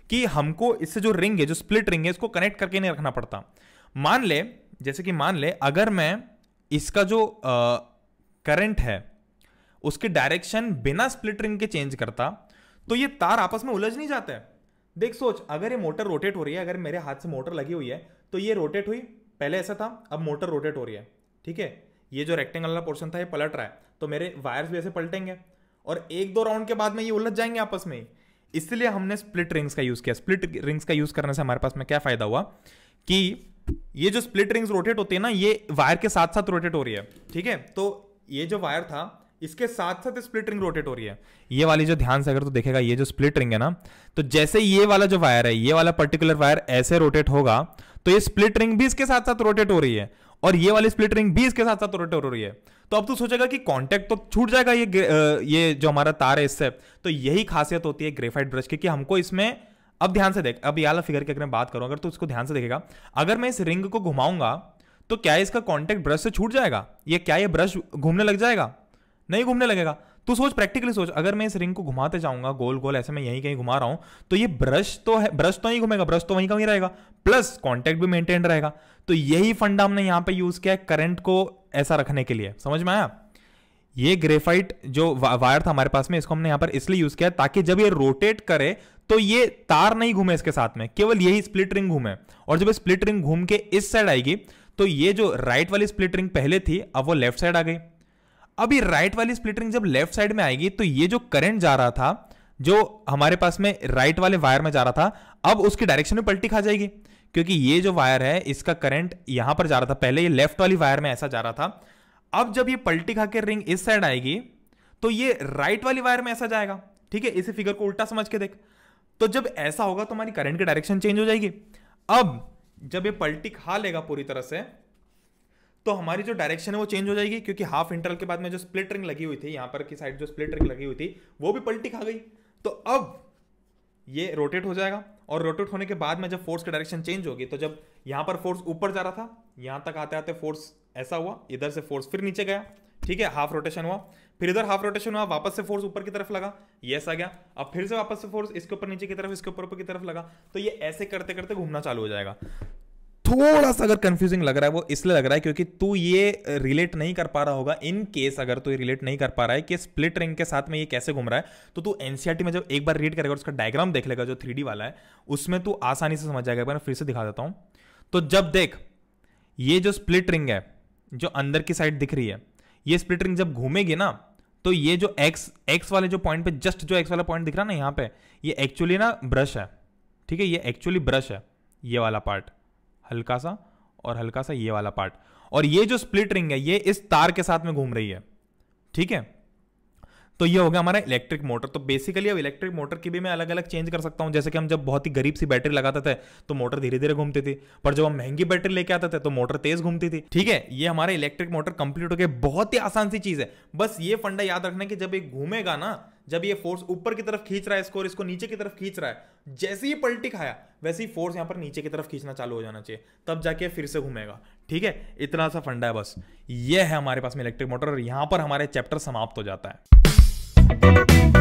कि हमको इससे जो रिंग है जो स्प्लिट रिंग है इसको कनेक्ट करके नहीं रखना पड़ता मान ले जैसे कि मान ले अगर मैं इसका जो करंट uh, है उसके डायरेक्शन बिना स्प्लिट रिंग के चेंज करता तो ये तार आपस में उलझ नहीं जाते देख सोच अगर ये मोटर रोटेट हो रही है अगर मेरे हाथ से मोटर लगी हुई है तो ये रोटेट हुई पहले ऐसा था अब मोटर रोटेट हो रही है ठीक है ये जो रेक्टेंगल वाला पोर्शन था ये पलट रहा है तो मेरे वायर्स भी ऐसे पलटेंगे और एक दो राउंड के बाद में ये उलझ जाएंगे आपस में इसलिए हमने स्प्लिट रिंग्स का यूज़ किया स्प्लिट रिंग्स का यूज़ करने से हमारे पास में क्या फ़ायदा हुआ कि ये जो स्प्लिट रिंग्स रोटेट होते हैं ना ये वायर के साथ साथ रोटेट हो रही है ठीक है तो ये जो वायर था इसके साथ साथ स्प्लिट रिंग रोटेट हो रही है ये वाली जो ध्यान से अगर तो देखेगा ये जो स्प्लिट रिंग है ना तो जैसे ये वाला जो वायर है ये वाला पर्टिकुलर वायर ऐसे रोटेट होगा तो ये स्प्लिट रिंग भी इसके साथ साथ रोटेट हो रही है और ये वाली स्प्लिट रिंग भी इसके साथ साथ रोटेट हो रही है तो अब तो सोचेगा कि कांटेक्ट तो छूट जाएगा ये ये जो हमारा तार है इससे तो यही खासियत होती है ग्रेफाइट ब्रश की कि हमको इसमें अब ध्यान से देख अब याला फिगर की अगर मैं बात करूँ अगर तो उसको ध्यान से देखेगा अगर मैं इस रिंग को घुमाऊंगा तो क्या इसका कॉन्टैक्ट ब्रश से छूट जाएगा ये क्या ये ब्रश घूमने लग जाएगा नहीं घूमने लगेगा तू सोच प्रैक्टिकली सोच अगर मैं इस रिंग को घुमाते जाऊंगा गोल गोल ऐसे मैं यहीं कहीं घुमा रहा हूं तो ये ब्रश तो है ब्रश तो नहीं घूमेगा ब्रश तो वहीं का वहीं रहेगा प्लस कॉन्टेक्ट भी मेंटेन रहेगा तो यही फंडा हमने यहां पर यूज किया है करंट को ऐसा रखने के लिए समझ में आया ये ग्रेफाइट जो वायर था हमारे पास में इसको हमने यहां पर इसलिए यूज किया ताकि जब ये रोटेट करे तो ये तार नहीं घूमे इसके साथ में केवल यही स्प्लिट रिंग घूमे और जब स्प्लिट रिंग घूम के इस साइड आएगी तो ये जो राइट वाली स्प्लिट रिंग पहले थी अब वो लेफ्ट साइड आ गई अब ये राइट वाली स्प्लिट रिंग जब लेफ्ट साइड में आएगी तो ये जो करंट जा रहा था जो हमारे पास में राइट वाले वायर में जा रहा था अब उसकी डायरेक्शन में पलटी खा जाएगी क्योंकि ये जो वायर है इसका करंट यहां पर जा रहा था पहले ये लेफ्ट वाली वायर में ऐसा जा रहा था अब जब ये पलटी खा के रिंग इस साइड आएगी तो ये राइट वाली वायर में ऐसा जाएगा ठीक है इसी फिगर को उल्टा समझ के देख तो जब ऐसा होगा तो हमारी करंट की डायरेक्शन चेंज हो जाएगी अब जब ये पलटी खा लेगा पूरी तरह से तो हमारी जो डायरेक्शन है वो चेंज हो जाएगी क्योंकि हाफ इंटरवल के बाद में जो स्प्लिट रिंग लगी हुई थी यहां पर की साइड जो स्प्लिट रिंग लगी हुई थी वो भी पलटी खा गई तो अब ये रोटेट हो जाएगा और रोटेट होने के बाद में जब फोर्स की डायरेक्शन चेंज होगी तो जब यहां पर फोर्स ऊपर जा रहा था यहां तक आते आते फोर्स ऐसा हुआ इधर से फोर्स फिर नीचे गया ठीक है हाफ रोटेशन हुआ फिर इधर हाफ रोटेशन हुआ वापस से फोर्स ऊपर की तरफ लगा ये आ गया अब फिर से वापस से फोर्स इसके ऊपर नीचे की तरफ इसके ऊपर ऊपर की तरफ लगा तो ये ऐसे करते करते घूमना चालू हो जाएगा थोड़ा सा अगर कंफ्यूजिंग लग रहा है वो इसलिए लग रहा है क्योंकि तू ये रिलेट नहीं कर पा रहा होगा इन केस अगर तू रिलेट नहीं कर पा रहा है कि स्प्लिट रिंग के साथ में ये कैसे घूम रहा है तो तू एनसीआरटी में जब एक बार रीड करेगा उसका डायग्राम देख लेगा जो थ्री वाला है उसमें तू आसानी से समझ जाएगा मैं फिर से दिखा देता हूँ तो जब देख ये जो स्प्लिट रिंग है जो अंदर की साइड दिख रही है ये स्प्लिट रिंग जब घूमेगी ना तो ये जो एक्स एक्स वाले जो पॉइंट पे जस्ट जो एक्स वाला पॉइंट दिख रहा है ना यहाँ पे ये एक्चुअली ना ब्रश है ठीक है ये एक्चुअली ब्रश है ये वाला पार्ट हल्का सा और हल्का सा ये वाला पार्ट और ये जो स्प्लिट रिंग है ये इस तार के साथ में घूम रही है ठीक है तो ये हो गया हमारा इलेक्ट्रिक मोटर तो बेसिकली अब इलेक्ट्रिक मोटर की भी मैं अलग अलग चेंज कर सकता हूँ जैसे कि हम जब बहुत ही गरीब सी बैटरी लगाते थे तो मोटर धीरे धीरे घूमती थी पर जब हम महंगी बैटरी लेके आते थे तो मोटर तेज घूमती थी ठीक है ये हमारा इलेक्ट्रिक मोटर कंप्लीट हो गया बहुत ही आसान सी चीज है बस ये फंडा याद रखना कि जब ये घूमेगा ना जब ये फोर्स ऊपर की तरफ खींच रहा है इसको और इसको नीचे की तरफ खींच रहा है जैसे ही पलटी खाया वैसे ही फोर्स यहाँ पर नीचे की तरफ खींचना चालू हो जाना चाहिए तब जाके फिर से घूमेगा ठीक है इतना सा फंडा है बस ये है हमारे पास में इलेक्ट्रिक मोटर और यहाँ पर हमारे चैप्टर समाप्त हो जाता है Thank